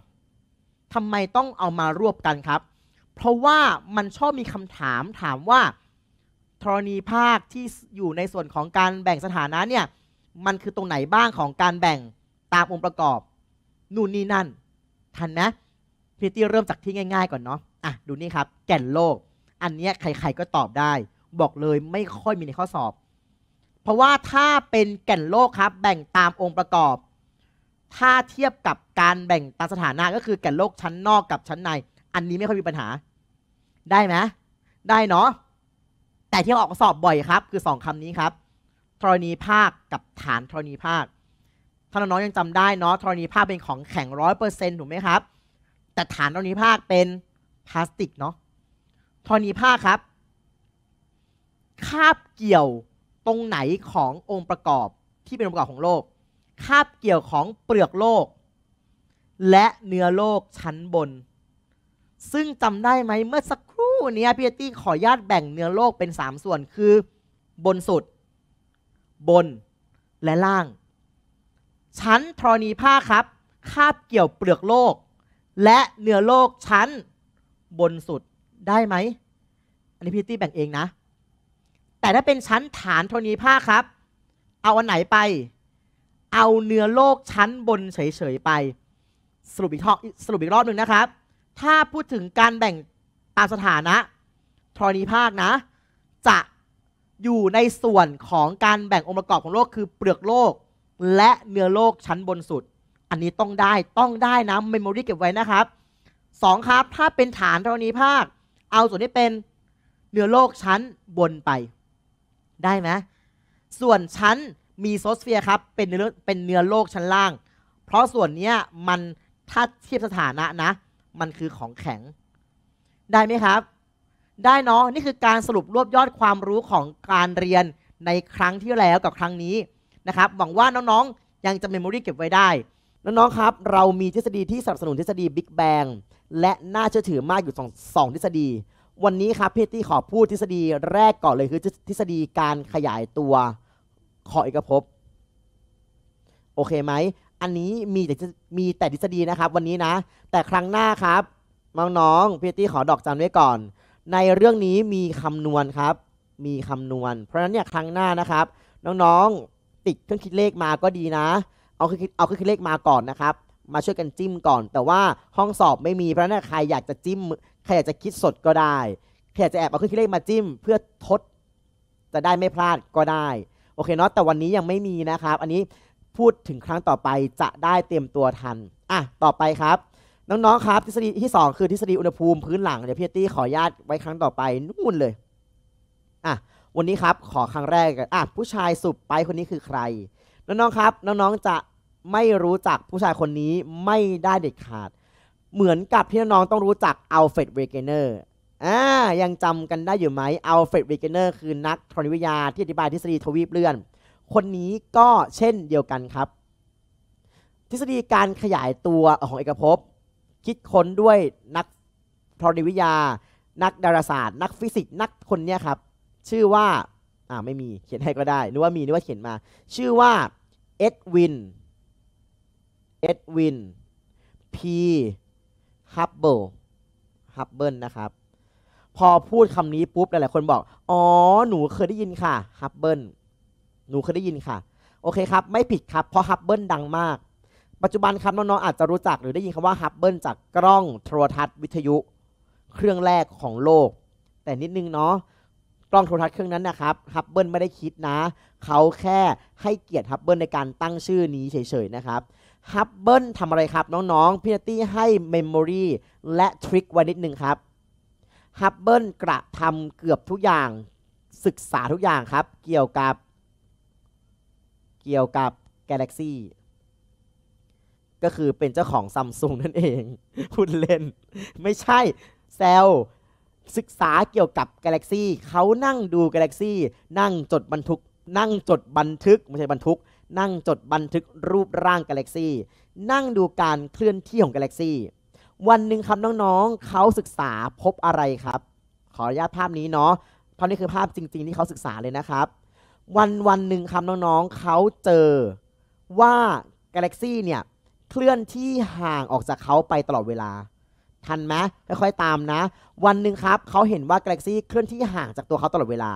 ทำไมต้องเอามารวบกันครับ เพราะว่ามันชอบมีคำถามถามว่า ธรณีภาคที่อยู่ในส่วนของการแบ่งสถานะเนี่ย มันคือตรงไหนบ้างของการแบ่งตามองค์ประกอบนู่นนี่นั่น ทันนะพิตี้เริ่มจากที่ง่ายๆ ก่อนเนาะอ่ะดูนี่ครับ แก่นโลก อันนี้ใครๆก็ตอบได้ บอกเลยไม่ค่อยมีในข้อสอบเพราะว่าถ้าเป็นแก่นโลกครับ แบ่งตามองค์ประกอบ ถ้าเทียบกับการแบ่งตามสถานะก็คือแก่นโลกชั้นนอกกับชั้นใน อันนี้ไม่ค่อยมีปัญหา ได้ไหมได้เนาะแต่ที่ออกสอบบ่อยครับ คือ 2 คำนี้ครับธรณีภาคกับฐานธรณีภาคถ้าน้องยังจำได้เนาะธรณีภาคเป็นของแข็งร้อยเปอร์เซ็นต์ถูกไหมครับ แต่ฐานธรณีภาคเป็นพลาสติกเนาะธรณีภาคครับคาบเกี่ยวตรงไหนขององค์ประกอบที่เป็นองค์ประกอบของโลก คาบเกี่ยวของเปลือกโลก และเนื้อโลกชั้นบน ซึ่งจำได้ไหมเมื่อสักครู่นี้พี่ตี้ขออนุญาตแบ่งเนื้อโลกเป็น 3 ส่วนคือ บนสุด บนและล่าง ชั้นธรณีผ้าครับ คาบเกี่ยวเปลือกโลก และเนื้อโลกชั้น บนสุดได้ไหมอันนี้พี่ตี้แบ่งเองนะแต่ถ้าเป็นชั้นฐานธรณีภาคครับ เอาอันไหนไป เอาเนื้อโลกชั้นบนเฉยๆไป สรุปอีกทอสรุปอีกรอบหนึ่งนะครับ ถ้าพูดถึงการแบ่งตามสถานะธรณีภาคนะ จะอยู่ในส่วนของการแบ่งองค์ประกอบของโลกคือ เปลือกโลกและเนื้อโลกชั้นบนสุด อันนี้ต้องได้ต้องได้นะเมมโมรี่เก็บไว้นะครับสองครับ ถ้าเป็นฐานธรณีภาค เอาส่วนที่เป็นเนื้อโลกชั้นบนไปได้ไหมส่วนชั้นมีโซสเฟียครับ เป็นเนื้อเป็นเนื้อโลกชั้นล่าง เพราะส่วนนี้มันถ้าเทียบสถานะนะ มันคือของแข็ง ได้ไหมครับ ได้เนาะนี่คือการสรุปรวบยอดความรู้ของการเรียนในครั้งที่แล้วกับครั้งนี้นะครับหวังว่าน้องๆยังจะเมมโมรีเก็บไว้ได้ น้องๆครับเรามีทฤษฎีที่สนับสนุนทฤษฎีบิ๊กแบงและน่าเชื่อถือมากอยู่สองทฤษฎีวันนี้ครับพี่ตี้ขอพูดทฤษฎีแรกก่อนเลยคือทฤษฎีการขยายตัวของเอกภพโอเคไหมอันนี้มีแต่มีแต่ทฤษฎีนะครับวันนี้นะ แต่ครั้งหน้าครับน้องๆพี่ตี้ขอดอกจันไว้ก่อน ในเรื่องนี้มีคำนวณครับ มีคำนวณ เพราะนั้นเนี่ยครั้งหน้านะครับ น้องๆติดเครื่องคิดเลขมาก็ดีนะเอาเครื่องเอาคือคิดเลขมาก่อนนะครับ มาช่วยกันจิ้มก่อน แต่ว่าห้องสอบไม่มีเพราะนั้นใครอยากจะจิ้มใครอยากจะคิดสดก็ได้ ใครอยากจะแอบเอาเครื่องคิดเลขมาจิ้ม เพื่อทดจะได้ไม่พลาดก็ได้ โอเคเนาะ แต่วันนี้ยังไม่มีนะครับ อันนี้พูดถึงครั้งต่อไปจะได้เตรียมตัวทัน อ่ะต่อไปครับ น้องๆ ครับ ทฤษฎีที่ 2 คือทฤษฎีอุณหภูมิพื้นหลังเดี๋ยวพี่ตี้ขออนุญาตไว้ครั้งต่อไป นู่นเลยอ่ะวันนี้ครับขอครั้งแรกกันอ่ะผู้ชายสุบไปคนนี้คือใคร น้องๆครับน้องๆจะไม่รู้จักผู้ชายคนนี้ไม่ได้เด็ดขาดเหมือนกับที่น้องต้องรู้จักอัลเฟรดเวเกเนอร์อ่ายังจำกันได้อยู่ไหมอัลเฟรดเวเกเนอร์คือนักธรณีวิทยาที่อธิบายทฤษฎีทวีปเลื่อน คนนี้ก็เช่นเดียวกันครับ ทฤษฎีการขยายตัวของเอกภพคิดค้นด้วยนักธรณีวิทยา นักดาราศาสตร์ นักฟิสิกส์ นักคนเนี้ยครับ ชื่อว่า อ่าไม่มีเขียนให้ก็ได้นึกว่ามีนึกว่าเขียนมา ชื่อว่าเอ็ดวิน เอ็ดวิน พีฮับเบิล ฮับเบิลนะครับ พอพูดคำนี้ปุ๊บ หลายๆคนบอก อ๋อ หนูเคยได้ยินค่ะ ฮับเบิล หนูเคยได้ยินค่ะ โอเคครับ ไม่ผิดครับ เพราะฮับเบิลดังมาก ปัจจุบันครับน้องๆอาจจะรู้จักหรือได้ยินคำว่าฮับเบิลจากกล้องโทรทัศน์วิทยุเครื่องแรกของโลก แต่นิดนึงเนาะ กล้องโทรทัศน์เครื่องนั้นนะครับ ฮับเบิลไม่ได้คิดนะ เขาแค่ให้เกียรติฮับเบิลในการตั้งชื่อนี้เฉยๆนะครับฮับเบิลทำอะไรครับ น้อง ๆ พี่นตี้ ให้เมมโมรีและทริคไว้นิดนึงครับฮับเบิลกระทำเกือบทุกอย่าง ศึกษาทุกอย่างครับ เกี่ยวกับ เกี่ยวกับกาแล็กซี่ก็คือเป็นเจ้าของซัมซุงนั่นเองพูดเล่น ไม่ใช่เซลศึกษาเกี่ยวกับกาแล็กซี่เขานั่งดูกาแล็กซี่นั่งจดบันทึกนั่งจดบันทึกไม่ใช่บันทึกนั่งจดบันทึกรูปร่างกาแล็กซี่นั่งดูการเคลื่อนที่ของกาแล็กซี่วันหนึ่งครับน้องๆ เขาศึกษาพบอะไรครับ ขออนุญาตภาพนี้เนาะเพราะนี่คือภาพจริงๆ ที่เขาศึกษาเลยนะครับ วันวันหนึ่งครับน้องๆเขาเจอ ว่ากาแล็กซี่เนี่ยเคลื่อนที่ห่างออกจากเขาไปตลอดเวลา ทันไหมค่อยๆ ตามนะ วันหนึ่งครับเขาเห็นว่ากาแล็กซี่เคลื่อนที่ห่างจากตัวเขาตลอดเวลา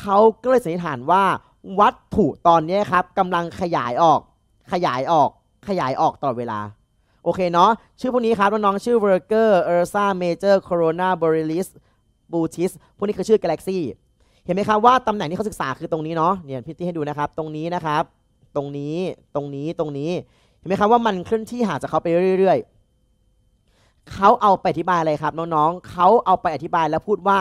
เขาก็เลยสันนิษฐานว่าวัตถุตอนนี้ครับกำลังขยายออก ขยายออก ขยายออกตลอดเวลา โอเคเนาะชื่อพวกนี้ครับน้องชื่อ Worker Ursa Major Corona b o r e ร l i s Bootis พวกนี้คือชื่อ Galaxy เห็นไหมครับว่าตำแหน่งที่เขาศึกษาคือตรงนี้เนาะเนี่ยพี่ที่ให้ดูนะครับตรงนี้นะครับ ตรงนี้ตรงนี้ตรงนี้เห็นไหมครับว่ามันเคลื่อนที่หาจากเขาไปเรื่อยๆ เขาเอาไปอธิบายอะไรครับน้องๆเขาเอาไปอธิบายแล้วพูดว่า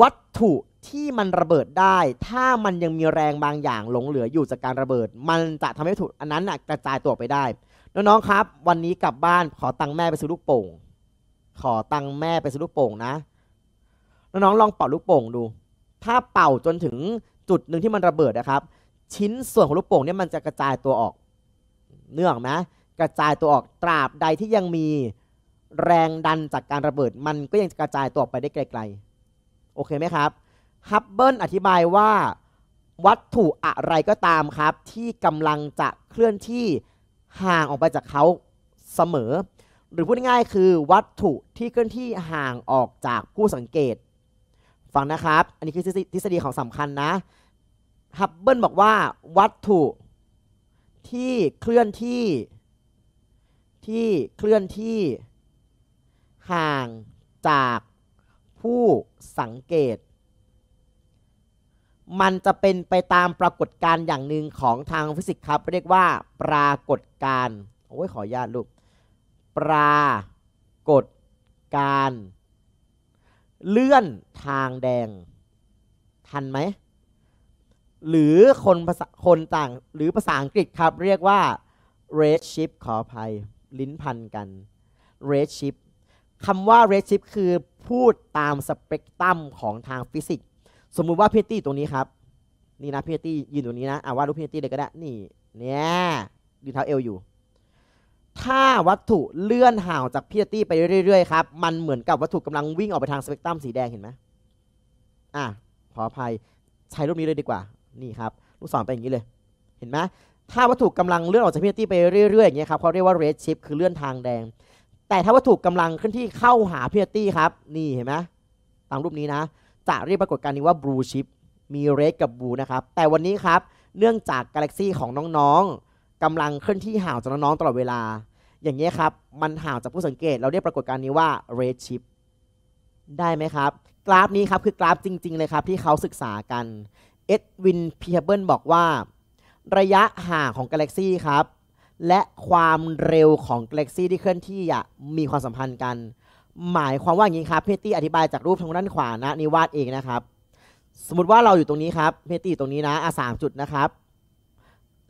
วัตถุที่มันระเบิดได้ ถ้ามันยังมีแรงบางอย่างหลงเหลืออยู่จากการระเบิด มันจะทำให้ถุกอันนั้นกระจายตัวไปได้ น้องๆ ครับ วันนี้กลับบ้านขอตังค์แม่ไปซื้อลูกโป่ง ขอตังค์แม่ไปซื้อลูกโป่งนะ น้องๆ ลองเป่าลูกโป่งดู ถ้าเป่าจนถึงจุดหนึ่งที่มันระเบิดนะครับ ชิ้นส่วนของลูกโป่งเนี่ยมันจะกระจายตัวออก เนื่องนะกระจายตัวออก ตราบใดที่ยังมีแรงดันจากการระเบิด มันก็ยังกระจายตัวออกไปได้ไกลๆ โอเคไหมครับฮับเบิลอธิบายว่าวัตถุอะไรก็ตามครับ ที่กำลังจะเคลื่อนที่ห่างออกไปจากเขาเสมอ หรือพูดง่ายๆคือวัตถุที่เคลื่อนที่ห่างออกจากผู้สังเกต ฟังนะครับอันนี้คือทฤษฎีของสำคัญนะฮับเบิลบอกว่า วัตถุที่เคลื่อนที่ ที่เคลื่อนที่ ห่างจากผู้สังเกตมันจะเป็นไปตามปรากฏการณ์อย่างหนึ่งของทางฟิสิกส์ครับ เรียกว่า ปรากฏการณ์โอ้ยขออนุญาตลูก ปรากฏการณ์เลื่อนทางแดง ทันไหมหรือคนภาษาคนต่างหรือภาษาอังกฤษครับเรียกว่า red shift ขออภัยลิ้นพันกัน red shift คำว่า red shift คือพูดตามสเปกตรัมของทางฟิสิกส์สมมุติว่าเพตตี้ตรงนี้ครับ นี่นะเพตตี้ยืนตรงนี้นะอ่าวาดรูปเพตตี้เลยก็ได้นี่เนี่ยดูเท้าเอวอยู่ ถ้าวัตถุเลื่อนห่างจากเพตตี้ไปเรื่อยๆครับมันเหมือนกับวัตถุกำลังวิ่งออกไปทางสเปกตรัมสีแดงเห็นไหมอ่ะขออภัยใช้รูปนี้เลยดีกว่า นี่ครับลูกศรไปอย่างนี้เลยเห็นไหมถ้าวัตถุกำลังเลื่อนออกจากเพตตี้ไปเรื่อยๆอย่างเงี้ยครับเขาเรียกว่าเรดชิพคือเลื่อนทางแดง แต่ถ้าวัตถุกำลังเคลื่อนที่เข้าหาเพตตี้ครับ นี่เห็นไหมตามรูปนี้นะจะเรียกปรากฏการณ์นี้ว่าบลูชิปมีเรดกับบลูนะครับ แต่วันนี้ครับเนื่องจากกาแล็กซีของน้องๆกำลังเคลื่อนที่ห่างจากน้อง ๆ ตลอดเวลา อย่างนี้ครับมันห่างจากผู้สังเกต เราเรียกปรากฏการณ์นี้ว่าเรดชิปได้ไหมครับกราฟนี้ครับ คือกราฟจริงๆเลยครับที่เขาศึกษากันเอ็ดวินพีเเบิลบอกว่า ระยะห่างของกาแล็กซีครับและความเร็วของกาแล็กซีที่เคลื่อนที่มีความสัมพันธ์กันหมายความว่าอย่างนี้ครับ เพตตี้อธิบายจากรูปทางด้านขวานะนี่วาดเองนะครับ สมมติว่าเราอยู่ตรงนี้ครับ เพตตี้ตรงนี้นะอ่ะสามจุดนะครับ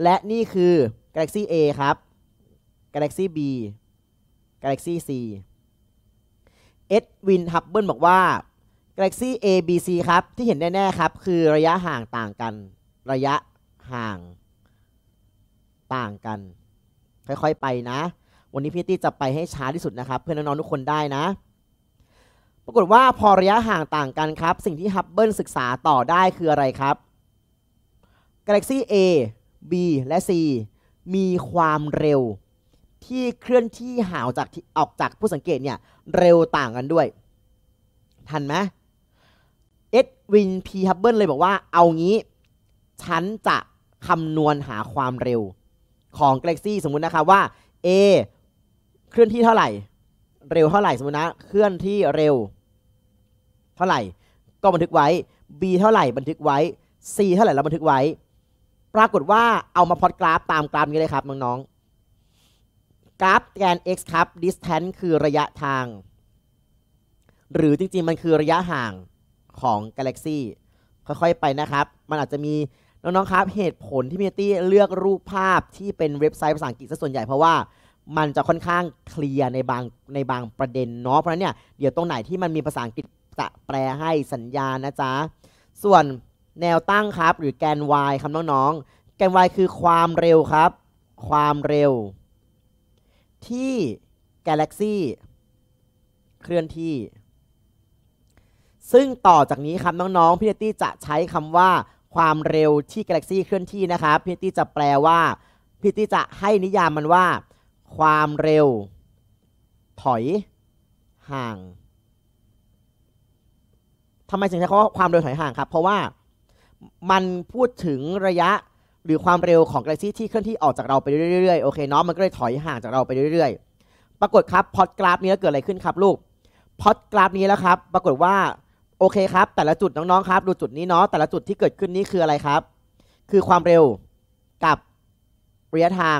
และนี่คือกาแล็กซีเ A ครับกาแ Galaxy B ล็กซีซ C เอ็ดวินฮับเบิลบอกว่ากาแ g a l เอบ A B C ครับที่เห็นแน่ ๆ ครับคือระยะห่างต่างกัน ระยะห่างต่างกัน ค่อยๆไปนะวันนี้พี่ตี้จะไปให้ช้าที่สุดนะครับ เพื่อนน้องๆทุกคนได้นะ ปรากฏว่าพอระยะห่างต่างกันครับ สิ่งที่ฮับเบิลศึกษาต่อได้คืออะไรครับกาแล็กซี่ A B และ C มีความเร็วที่เคลื่อนที่ห่างจากออกจากผู้สังเกตเนี่ย เร็วต่างกันด้วย ทันไหมเอ็ดวินพีฮับเบิลเลยบอกว่าเอางี้ ฉันจะคำนวณหาความเร็วของกาแล็กซี่สมมุตินะครับว่า A เคลื่อนที่เท่าไหร่เร็วเท่าไหร่สมมตินะเคลื่อนที่เร็ว เท่าไหร่ก็บันทึกไว้ b เท่าไหร่บันทึกไว้ c เท่าไหร่เราบันทึกไว้ปรากฏว่าเอามาพอดกราฟตามกราฟนี้เลยครับน้องๆกราฟแกน x ครับ distance คือระยะทาง หรือจริงๆมันคือระยะห่างของกาแล็กซีค่อยๆไปนะครับ มันอาจจะมีน้องๆครับเหตุผลที่มิตี้เลือกรูปภาพที่เป็นเว็บไซต์ภาษาอังกฤษส่วนใหญ่เพราะว่ามันจะค่อนข้างเคลียร์ในบางในบางประเด็นเนาะเพราะเนี่ยเดี๋ยวตรงไหนที่มันมีภาษาอังกฤษจะแปลให้สัญญานะจ๊ะส่วนแนวตั้งครับ หรือแกน y ครับน้องๆแกน y คือความเร็วครับ ความเร็ว ที่กาแล็กซี่เคลื่อนที่ ซึ่งต่อจากนี้ครับน้องๆพี่เนตี้จะใช้คำว่า ความเร็วที่กาแล็กซี่เคลื่อนที่นะครับ พี่เนตี้จะแปลว่า พี่เตตี้จะให้นิยามมันว่าความเร็วถอยห่างทำไมถึงใช้คำว่าความเร็วถอยห่างครับ เพราะว่ามันพูดถึงระยะหรือความเร็วของกาแซีที่เคลื่อนที่ออกจากเราไปเรื่อยๆ โอเคเนาะมันก็เลยถอยห่างจากเราไปเรื่อย ๆ ปรากฏครับพอดกราฟนี้แล้วเกิดอะไรขึ้นครับลูกพอดกราฟนี้แล้วครับ ปรากฏว่าโอเคครับแต่ละจุดน้องๆครับ ดูจุดนี้เนาะแต่ละจุดที่เกิดขึ้นนี้คืออะไรครับ คือความเร็วกับระยะทาง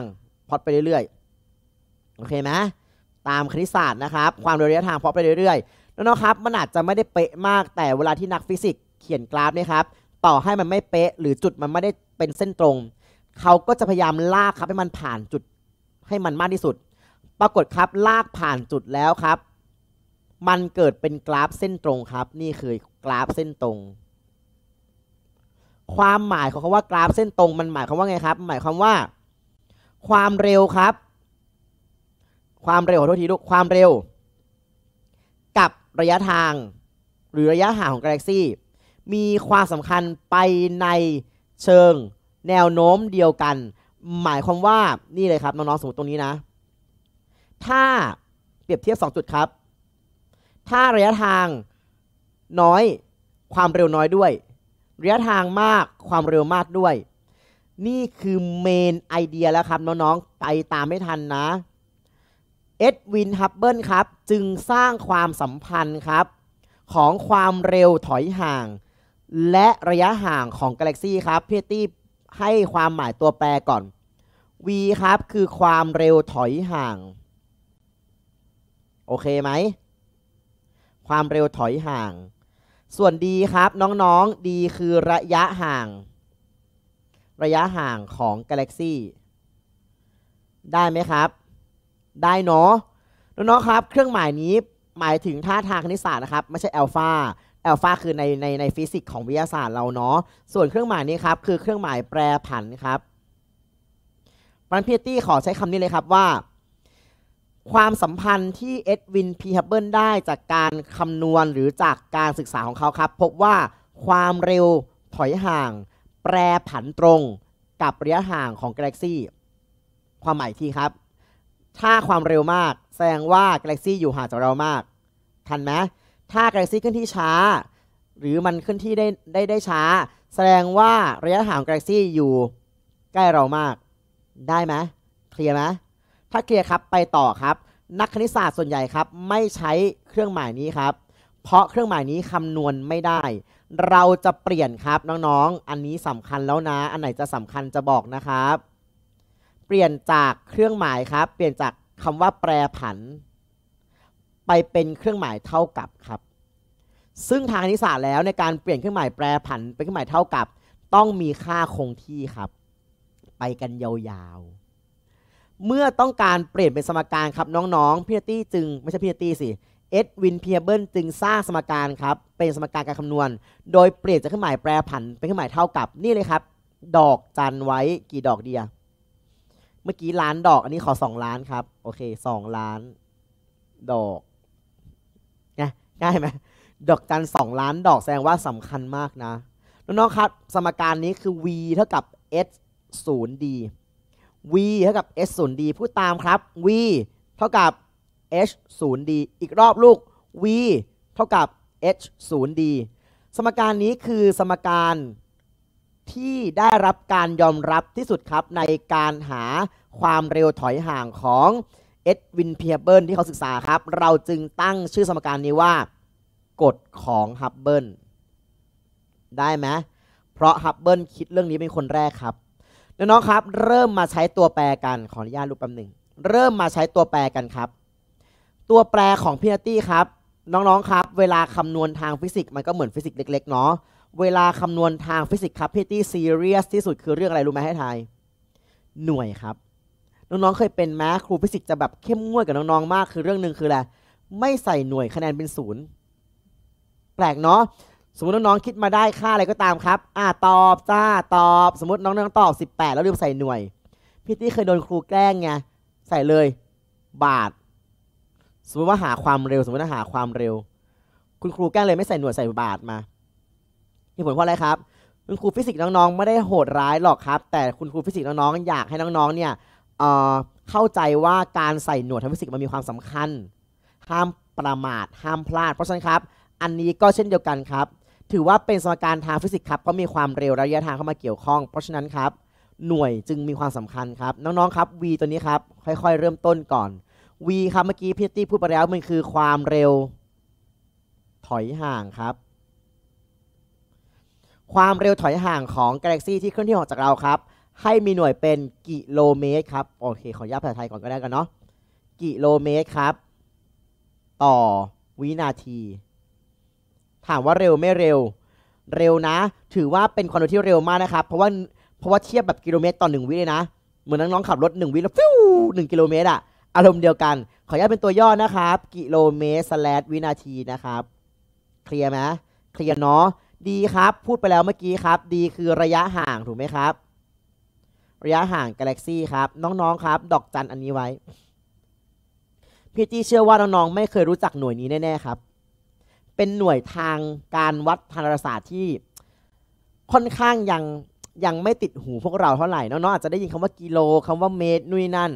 พอดไปเรื่อยๆโอเคไหมตามคณิตศาสตร์นะครับ ความเร็วระยะทางเพาะไปเรื่อยๆน้องๆครับ มันอาจจะไม่ได้เป๊ะมากแต่เวลาที่นักฟิสิกส์เขียนกราฟเนี่ยครับ ต่อให้มันไม่เป๊ะ หรือจุดมันไม่ได้เป็นเส้นตรง เขาก็จะพยายามลากครับให้มันผ่านจุดให้มันมากที่สุด ปรากฏครับลากผ่านจุดแล้วครับ มันเกิดเป็นกราฟเส้นตรงครับ นี่คือกราฟเส้นตรง ความหมายของคำว่ากราฟเส้นตรง มันหมายความว่าไงครับ หมายความว่า ความเร็วครับความเร็วขอโทษทีลูกความเร็ว กับระยะทาง หรือระยะห่างของกาแล็กซี่มีความสำคัญไปในเชิง แนวโน้มเดียวกัน หมายความว่านี่เลยครับ น้องๆสมมติตรงนี้นะ ถ้าเปรียบเทียบ2จุดครับ ถ้าระยะทาง น้อยความเร็วน้อยด้วย ระยะทางมากความเร็วมากด้วย นี่คือเมนไอเดียแล้วครับน้องๆไปตามไม่ทันนะเอ็ดวินฮับเบิลครับ จึงสร้างความสัมพันธ์ครับ ของความเร็วถอยห่าง และระยะห่างของกาแล็กซีครับเพื่ตี้ให้ความหมายตัวแปรก่อน v ครับคือความเร็วถอยห่าง โอเคไหม ความเร็วถอยห่าง ส่วน d ครับ น้องๆ d คือระยะห่าง ระยะห่างของกาแล็กซี่ได้ไหมครับได้เนาะน้องๆครับ เครื่องหมายนี้หมายถึงท่าทางคณิตศาสตร์นะครับ ไม่ใช่แอลฟาแอลฟาคือในในในฟิสิกส์ของวิทยาศาสตร์เราเนาะส่วนเครื่องหมายนี้ครับคือเครื่องหมายแปรผันครับรันเพีตี้ขอใช้คำนี้เลยครับว่า ความสัมพันธ์ที่เอ็ดวินพีฮับเบิลได้จากการคำนวณหรือจากการศึกษาของเขาครับ พบว่าความเร็วถอยห่าง แปรผันตรง กับระยะห่างของกาแล็กซี่ความหมายที่ครับถ้าความเร็วมาก แสดงว่ากาแล็กซี่อยู่ห่างจากเรามากทันไหมถ้ากาแล็กซี่เคลื่อนที่ช้า หรือมันเคลื่อนที่ได้ได้ได้ช้า แสดงว่าระยะห่างกาแล็กซี่อยู่ ใกล้เรามาก ได้ไหมเคลียร์ไหมถ้าเคลียร์ครับไปต่อครับ นักคณิตศาสตร์ส่วนใหญ่ครับ ไม่ใช้เครื่องหมายนี้ครับ เพราะเครื่องหมายนี้คำนวณไม่ได้ เราจะเปลี่ยนครับน้องๆ อันนี้สำคัญแล้วนะ อันไหนจะสำคัญจะบอกนะครับปลี่ยนจากเครื่องหมายครับ เปลี่ยนจากคำว่าแปรผัน ไปเป็นเครื่องหมายเท่ากับครับ ซึ่งทางคณิตศาสตร์แล้ว ในการเปลี่ยนเครื่องหมายแปรผัน เป็นเครื่องหมายเท่ากับ ต้องมีค่าคงที่ครับ ไปกันยาวๆ เมื่อต้องการเปลี่ยนเป็นสมการครับน้องๆพีเนตี้จึงไม่ใช่พีเนตี้สิเอ็ดวินเพียเบิลจึงสร้างสมการครับเป็นสมการการคำนวณ โดยเปลี่ยนจากเครื่องหมายแปรผันเป็นเครื่องหมายเท่ากับนี่เลยครับดอกจันไว้กี่ดอกเดียวเมื่อกี้ล้านดอก อันนี้ขอสองล้านครับโอเคสองล้านดอกนะง่ายไหมดอกจันสองล้านดอกแสดงว่าสำคัญมากนะน้องๆครับ สมการนี้คือ v เท่ากับ s 0 d v เท่ากับ s 0 d พูดตามครับ v เท่ากับ h 0 d อีกรอบลูก v เท่ากับ h 0 d สมการนี้คือสมการที่ได้รับการยอมรับที่สุดครับ ในการหาความเร็วถอยห่างของเอ็ดวินเพียเบิลที่เขาศึกษาครับ เราจึงตั้งชื่อสมการนี้ว่า กฎของฮับเบิลได้ไหมเพราะฮับเบิลคิดเรื่องนี้เป็นคนแรกครับน้องๆครับเริ่มมาใช้ตัวแปรกันขออนุญาตรูปแป๊บหนึ่ง เริ่มมาใช้ตัวแปรกันครับ ตัวแปรของพีนาตี้ครับน้องๆครับ เวลาคำนวณทางฟิสิกส์มันก็เหมือนฟิสิกส์เล็กๆเนาะเวลาคำนวณทางฟิสิกส์ครับพี่ที่ซีเรียสที่สุดคือเรื่องอะไรรู้ไหมให้ทายหน่วยครับ น้องๆเคยเป็นไหมครูฟิสิกส์จะแบบเข้มงวดกับน้องๆมากคือเรื่องหนึ่งคืออะไรไม่ใส่หน่วยคะแนนเป็นศูนย์แปลกเนาะสมมติน้องๆคิดมาได้ค่าอะไรก็ตามครับอ่าตอบจ้าตอบ สมมติน้องๆตอบ 18 แล้วลืมใส่หน่วยพี่ตี้เคยโดนครูแกล้งไงใส่เลย บาทสมมติว่าหาความเร็ว สมมติว่าหาความเร็ว คุณครูแกล้งเลยไม่ใส่หน่วยใส่บาทมาีผลเพราะอะไรครับ คุณครูฟิสิกส์น้องๆไม่ได้โหดร้ายหรอกครับ แต่คุณครูฟิสิกส์น้องๆอยากให้น้องๆเนี่ยเเข้าใจว่าการใส่หน่วยทางฟิสิกส์มันมีความสำคัญห้ามประมาทห้ามพลาด เพราะฉะนั้นครับอันนี้ก็เช่นเดียวกันครับ ถือว่าเป็นสมการทางฟิสิกส์ครับก็มีความเร็วระยะทางเข้ามาเกี่ยวข้องเพราะฉะนั้นครับ หน่วยจึงมีความสำคัญครับน้องๆครับ v ตัวนี้ครับค่อย ๆ เริ่มต้นก่อน v ครับเมื่อกี้พี่ตี้พูดไปแล้วมันคือความเร็วถอยห่างครับความเร็วถอยห่างของกาแล็กซี่ที่เคลื่อนที่ออกจากเราครับ ให้มีหน่วยเป็นกิโลเมตรครับ โอเคขออนุญาตภาษาไทยก่อนก็ได้กันเนาะกิโลเมตรครับ ต่อวินาทีถามว่าเร็วไม่เร็ว เร็วนะ ถือว่าเป็นความเร็วที่เร็วมากนะครับ เพราะว่าเพราะว่าเทียบแบบกิโลเมตรต่อหนึ่งวิเลยนะเหมือนน้องๆขับรถหนึ่งวิแล้วฟิวหนึ่งกิโลเมตรอะอารมณ์เดียวกัน ขออนุญาตเป็นตัวย่อนะครับ กิโลเมตรสแลดวินาทีนะครับเคลียร์ไหมเคลียร์เนาะดีครับ พูดไปแล้วเมื่อกี้ครับ ดีคือระยะห่างถูกไหมครับ ระยะห่างกาแล็กซี่ครับ น้องๆครับ ดอกจันอันนี้ไว้ พี่จี้เชื่อว่าน้อง ๆ ไม่เคยรู้จักหน่วยนี้แน่ ๆ ครับ เป็นหน่วยทางการวัดดาราศาสตร์ที่ ค่อนข้างยังยังไม่ติดหูพวกเราเท่าไหร่ น้อง ๆ อาจจะได้ยินคำว่ากิโลคำว่าเมตรนู่นนั่น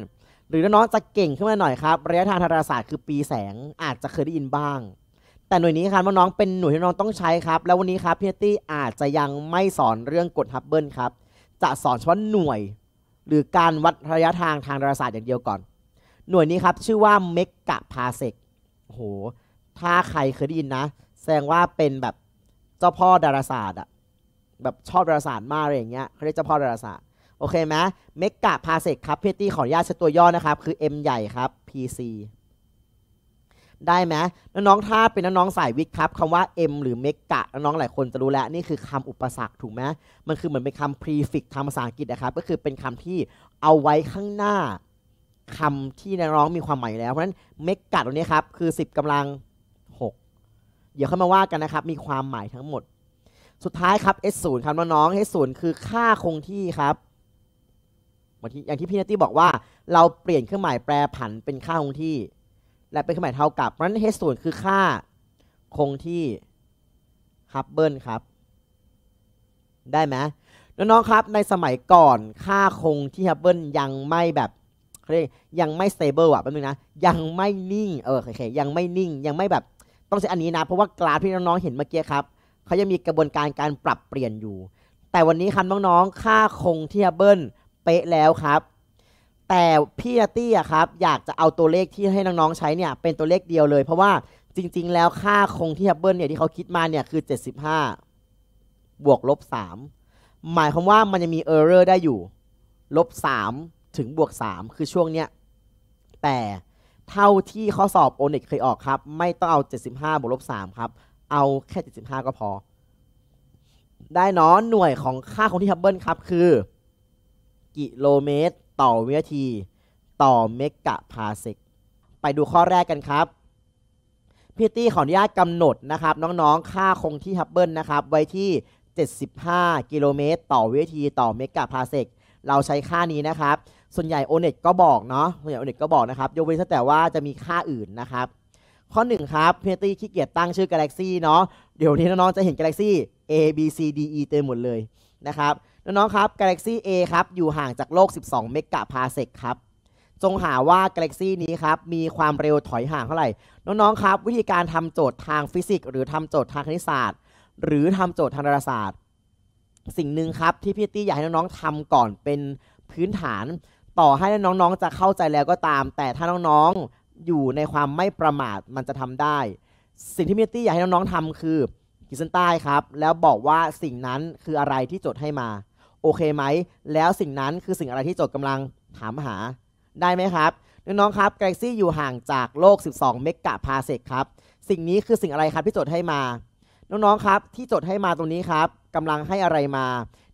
หรือน้องๆจะเก่งขึ้นมาหน่อยครับระยะทางทาราศาสตร์คือ ปีแสงอาจจะเคยได้ยินบ้างแต่หน่วยนี้ครับว่าน้องเป็นหน่วยที่น้องต้องใช้ครับ แล้ววันนี้ครับพีนตี้อาจจะยังไม่สอนเรื่องกฎฮับเบิลครับจะสอนเฉพาะหน่วย หรือการวัดระยะทางทางดาราศาสตร์อย่างเดียวก่อน หน่วยนี้ครับชื่อว่าเมกะพาเซกโหถ้าใครเคยได้ยินนะแสดงว่าเป็นแบบเจ้าพ่อดาราศาสตร์อะแบบชอบดาราศาสตร์มากอะไรอย่างเงี้ยเขาเรียกเจ้าพ่อดาราศาสตร์โอเคไหมเมกะพาเซกครับพีนตี้ขออนุญาตใช้ตัวย่อนะครับคือ M ใหญ่ครับ PC ได้ไหมน้องๆถ้าเป็นน้องๆสายวิทย์ครับคำว่า M หรือเมกะน้องๆหลายคนจะรู้แล้ว นี่คือคำอุปสรรคถูกไหมมันคือเหมือนเป็นคำ prefix ทางภาษาอังกฤษนะครับก็คือเป็นคำที่เอาไว้ข้างหน้าคำที่น้องๆมีความหมายแล้ว เพราะฉะนั้นเมกะตรงนี้ครับ คือ 10 กำลัง 6 เดี๋ยวเข้ามาว่ากันนะครับมีความหมายทั้งหมด สุดท้ายครับ S0 ครับน้องๆ S0 คือค่าคงที่ครับอย่างที่พี่นัตตี้บอกว่าเราเปลี่ยนเครื่องหมายแปรผันเป็นค่าคงที่และเป็นเค่หมายเท่ากับเพราะฉะนั้น h คือค่า คงที่ฮับเบิลครับ ได้ไหมน้องๆครับ ในสมัยก่อนค่าคงที่ฮับเบิลยังไม่แบบเรียกยังไม่สเตเบิลอ่ะแป๊บนึงนะยังไม่นิ่งเออโอเค ยังไม่นิ่งยังไม่แบบต้องใช้อันนี้นะเพราะว่ากราฟที่น้องๆเห็นเมื่อกี้ครับเขายังมีกระบวนการการปรับเปลี่ยนอยู่ แต่วันนี้ครับน้องๆ ค่าคงที่ฮับเบิลเป๊ะแล้วครับแต่พี่อตี้ครับ อยากจะเอาตัวเลขที่ให้น้องๆใช้เนี่ย เป็นตัวเลขเดียวเลยเพราะว่าจริงๆ แล้วค่าคงที่ฮับเบิลเนี่ย ที่เขาคิดมาเนี่ยคือ 75 บวกลบ 3 หมายความว่ามันยังมีเออร์เรอร์ได้อยู่ลบ 3 ถึงบวก 3 คือช่วงเนี้ยแต่เท่าที่ข้อสอบโอนิกเคยออกครับ ไม่ต้องเอา 75 บวกลบ 3 ครับ เอาแค่ 75 ก็พอ ได้เนาะหน่วยของค่าคงที่ฮับเบิลครับคือกิโลเมตรต่อวินาทีต่อเมกะพาเซกไปดูข้อแรกกันครับ พีตี้ขออนุญาตกำหนดนะครับน้องๆ ค่าคงที่ฮับเบิลนะครับไว้ที่ 75 กิโลเมตร ต่อวินาทีต่อเมกะพาเซกเราใช้ค่านี้นะครับ ส่วนใหญ่โอเน็ตก็บอกเนาะส่วนใหญ่โอเน็ตก็บอกนะครับยกเว้นแต่ว่าจะมีค่าอื่นนะครับ ข้อ1ครับเพตี้ขี้เกียจตั้งชื่อกาแล็กซี่เนาะเดี๋ยวนี้น้องๆจะเห็นกาแล็กซี่ A B C D E เต็มหมดเลยนะครับน้องๆครับกาแล็กซี่ A ครับอยู่ห่างจากโลก 12 เมกะพาเซกครับ จงหาว่ากาแล็กซี่นี้ครับ มีความเร็วถอยห่างเท่าไหร่ น้องๆครับวิธีการทำโจทย์ทางฟิสิกส์หรือทำโจทย์ทางคณิตศาสตร์ หรือทำโจทย์ทางดาราศาสตร์สิ่งหนึ่งครับที่พี่ตี้อยากให้น้องๆทำก่อนเป็นพื้นฐาน ต่อให้น้องๆ จะเข้าใจแล้วก็ตาม แต่ถ้าน้องๆอยู่ในความไม่ประมาทมันจะทำได้ สิ่งที่พี่ตี้อยากให้น้องๆทำคือขีดเส้นใต้ครับแล้วบอกว่าสิ่งนั้นคืออะไรที่โจทย์ให้มาโอเคไหมแล้วสิ่งนั้นคือสิ่งอะไรที่โจทย์กำลังถามหา ได้ไหมครับน้องๆครับกาแล็กซี่อยู่ห่างจากโลก 12 เมกะพาเซกครับ สิ่งนี้คือสิ่งอะไรครับที่โจทย์ให้มา น้องๆครับ ที่โจทย์ให้มาตรงนี้ครับกำลังให้อะไรมา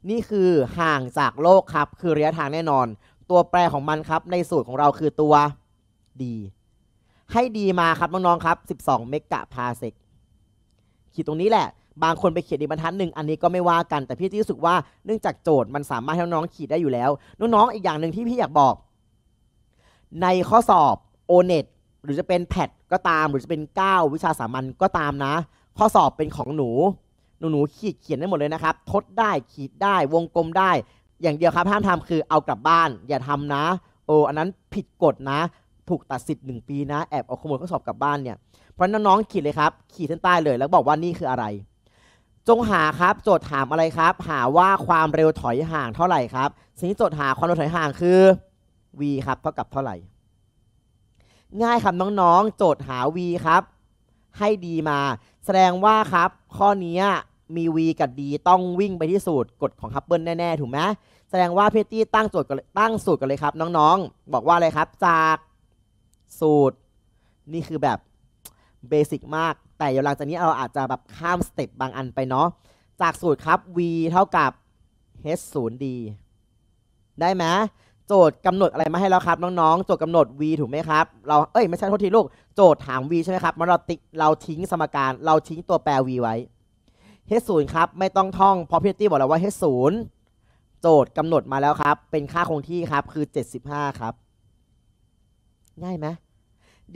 นี่คือห่างจากโลกครับคือระยะทางแน่นอน ตัวแปรของมันครับ ในสูตรของเราคือตัว d ให้ d มาครับน้องๆครับ 12 เมกะพาเซกขีดตรงนี้แหละบางคนไปเขียนอีกบรรทัดหนึ่งอันนี้ก็ไม่ว่ากันแต่พี่ที่รู้สึกว่า เนื่องจากโจทย์มันสามารถให้น้องขีดได้อยู่แล้ว น้อง ๆ อีกอย่างหนึ่งที่พี่อยากบอก ในข้อสอบเน็ตหรือจะเป็นแพดก็ตามหรือจะเป็น 9 วิชาสามัญก็ตามนะ ข้อสอบเป็นของหนู หนูหนูขีดเขียนได้หมดเลยนะครับ ทดได้ ขีดได้วงกลมได้ อย่างเดียวครับห้ามทำคือเอากลับบ้าน อย่าทำนะ โอ้อันนั้นผิดกฎนะถูกตัดสิทธิ์หนึ่งปีนะแอบเอาขโมยข้อสอบกลับบ้านเนี่ยเพราะน้องๆขีดเลยครับขีดเส้นใต้เลย แล้วบอกว่านี่คืออะไรจงหาครับโจทย์ถามอะไรครับ หาว่าความเร็วถอยห่างเท่าไหร่ครับสิ่งที่โจทย์หาความเร็วถอยห่างคือ v ครับเท่ากับเท่าไหร่ ง่ายครับ น้องๆ โจทย์หา v ครับ ให้ดีมา แสดงว่าครับข้อนี้มี v กับ d ต้องวิ่งไปที่สูตรกฎของฮับเบิลแน่ๆถูกไหมแสดงว่าเพตตี้ตั้งโจทย์กันตั้งสูตรกันเลยครับ น้องๆ บอกว่าอะไรครับจากสูตร นี่คือแบบเบสิกมากแต่เดี๋ยวหลังจากนี้เราอาจจะแบบข้ามสเต็ปบางอันไปเนาะ จากสูตรครับ v เท่ากับ h 0 d ได้ไหมโจทย์กำหนดอะไรมาให้แล้วครับน้องๆโจทย์กำหนด v ถูกไหมครับเราเอ้ยไม่ใช่โทษทีลูกโจทย์ถาม v ใช่ไหมครับมันเราติเราทิ้งสมการ เราทิ้งตัวแปร v ไว้ h 0ครับไม่ต้องท่องเพราะพี่ตี้บอกแล้วว่า h 0โจทย์กำหนดมาแล้วครับ เป็นค่าคงที่ครับคือ 75 ครับ ง่ายไหม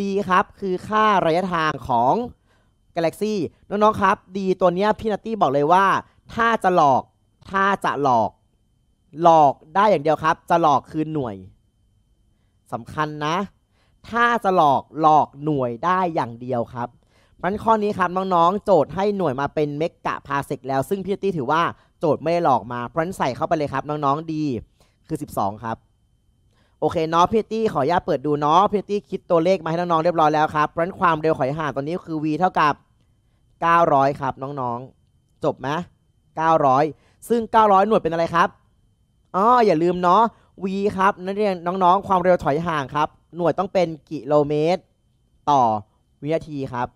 ดีครับคือค่าระยะทางของ Galaxy น้อง ๆ ครับดีตัวเนี้ยพี่นัตตี้ บอกเลยว่า ถ้าจะหลอก ถ้าจะหลอก หลอกได้อย่างเดียวครับ จะหลอกคือหน่วย สำคัญนะ ถ้าจะหลอกหลอกหน่วยได้อย่างเดียวครับมันข้อนี้ครับ น้องๆ โจทย์ให้หน่วยมาเป็นเมกะพาเซกแล้ว ซึ่งพี่ตี้ถือว่าโจทย์ไม่ได้หลอกมาเพราะนั้นใส่เข้าไปเลยครับ น้องๆดี คือ 12 ครับ โอเคเนาะพี่ตี้ขออนุญาตเปิดดูเนาะพี่ตี้คิดตัวเลขมาให้น้องๆ เรียบร้อยแล้วครับเพราะนั้นความเร็วขอยห่างตอนนี้คือ v เท่ากับ900 ครับ น้องๆ จบไหม900 ซึ่ง 900 หน่วยเป็นอะไรครับ อ๋อ อย่าลืมเนาะ v ครับนักเรียนน้องๆ ความเร็วถอยห่างครับ หน่วยต้องเป็นกิโลเมตร ต่อวินาทีครับ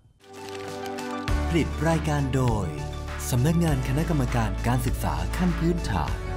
ผลิตรายการโดย สำนักงานคณะกรรมการการศึกษาขั้นพื้นฐาน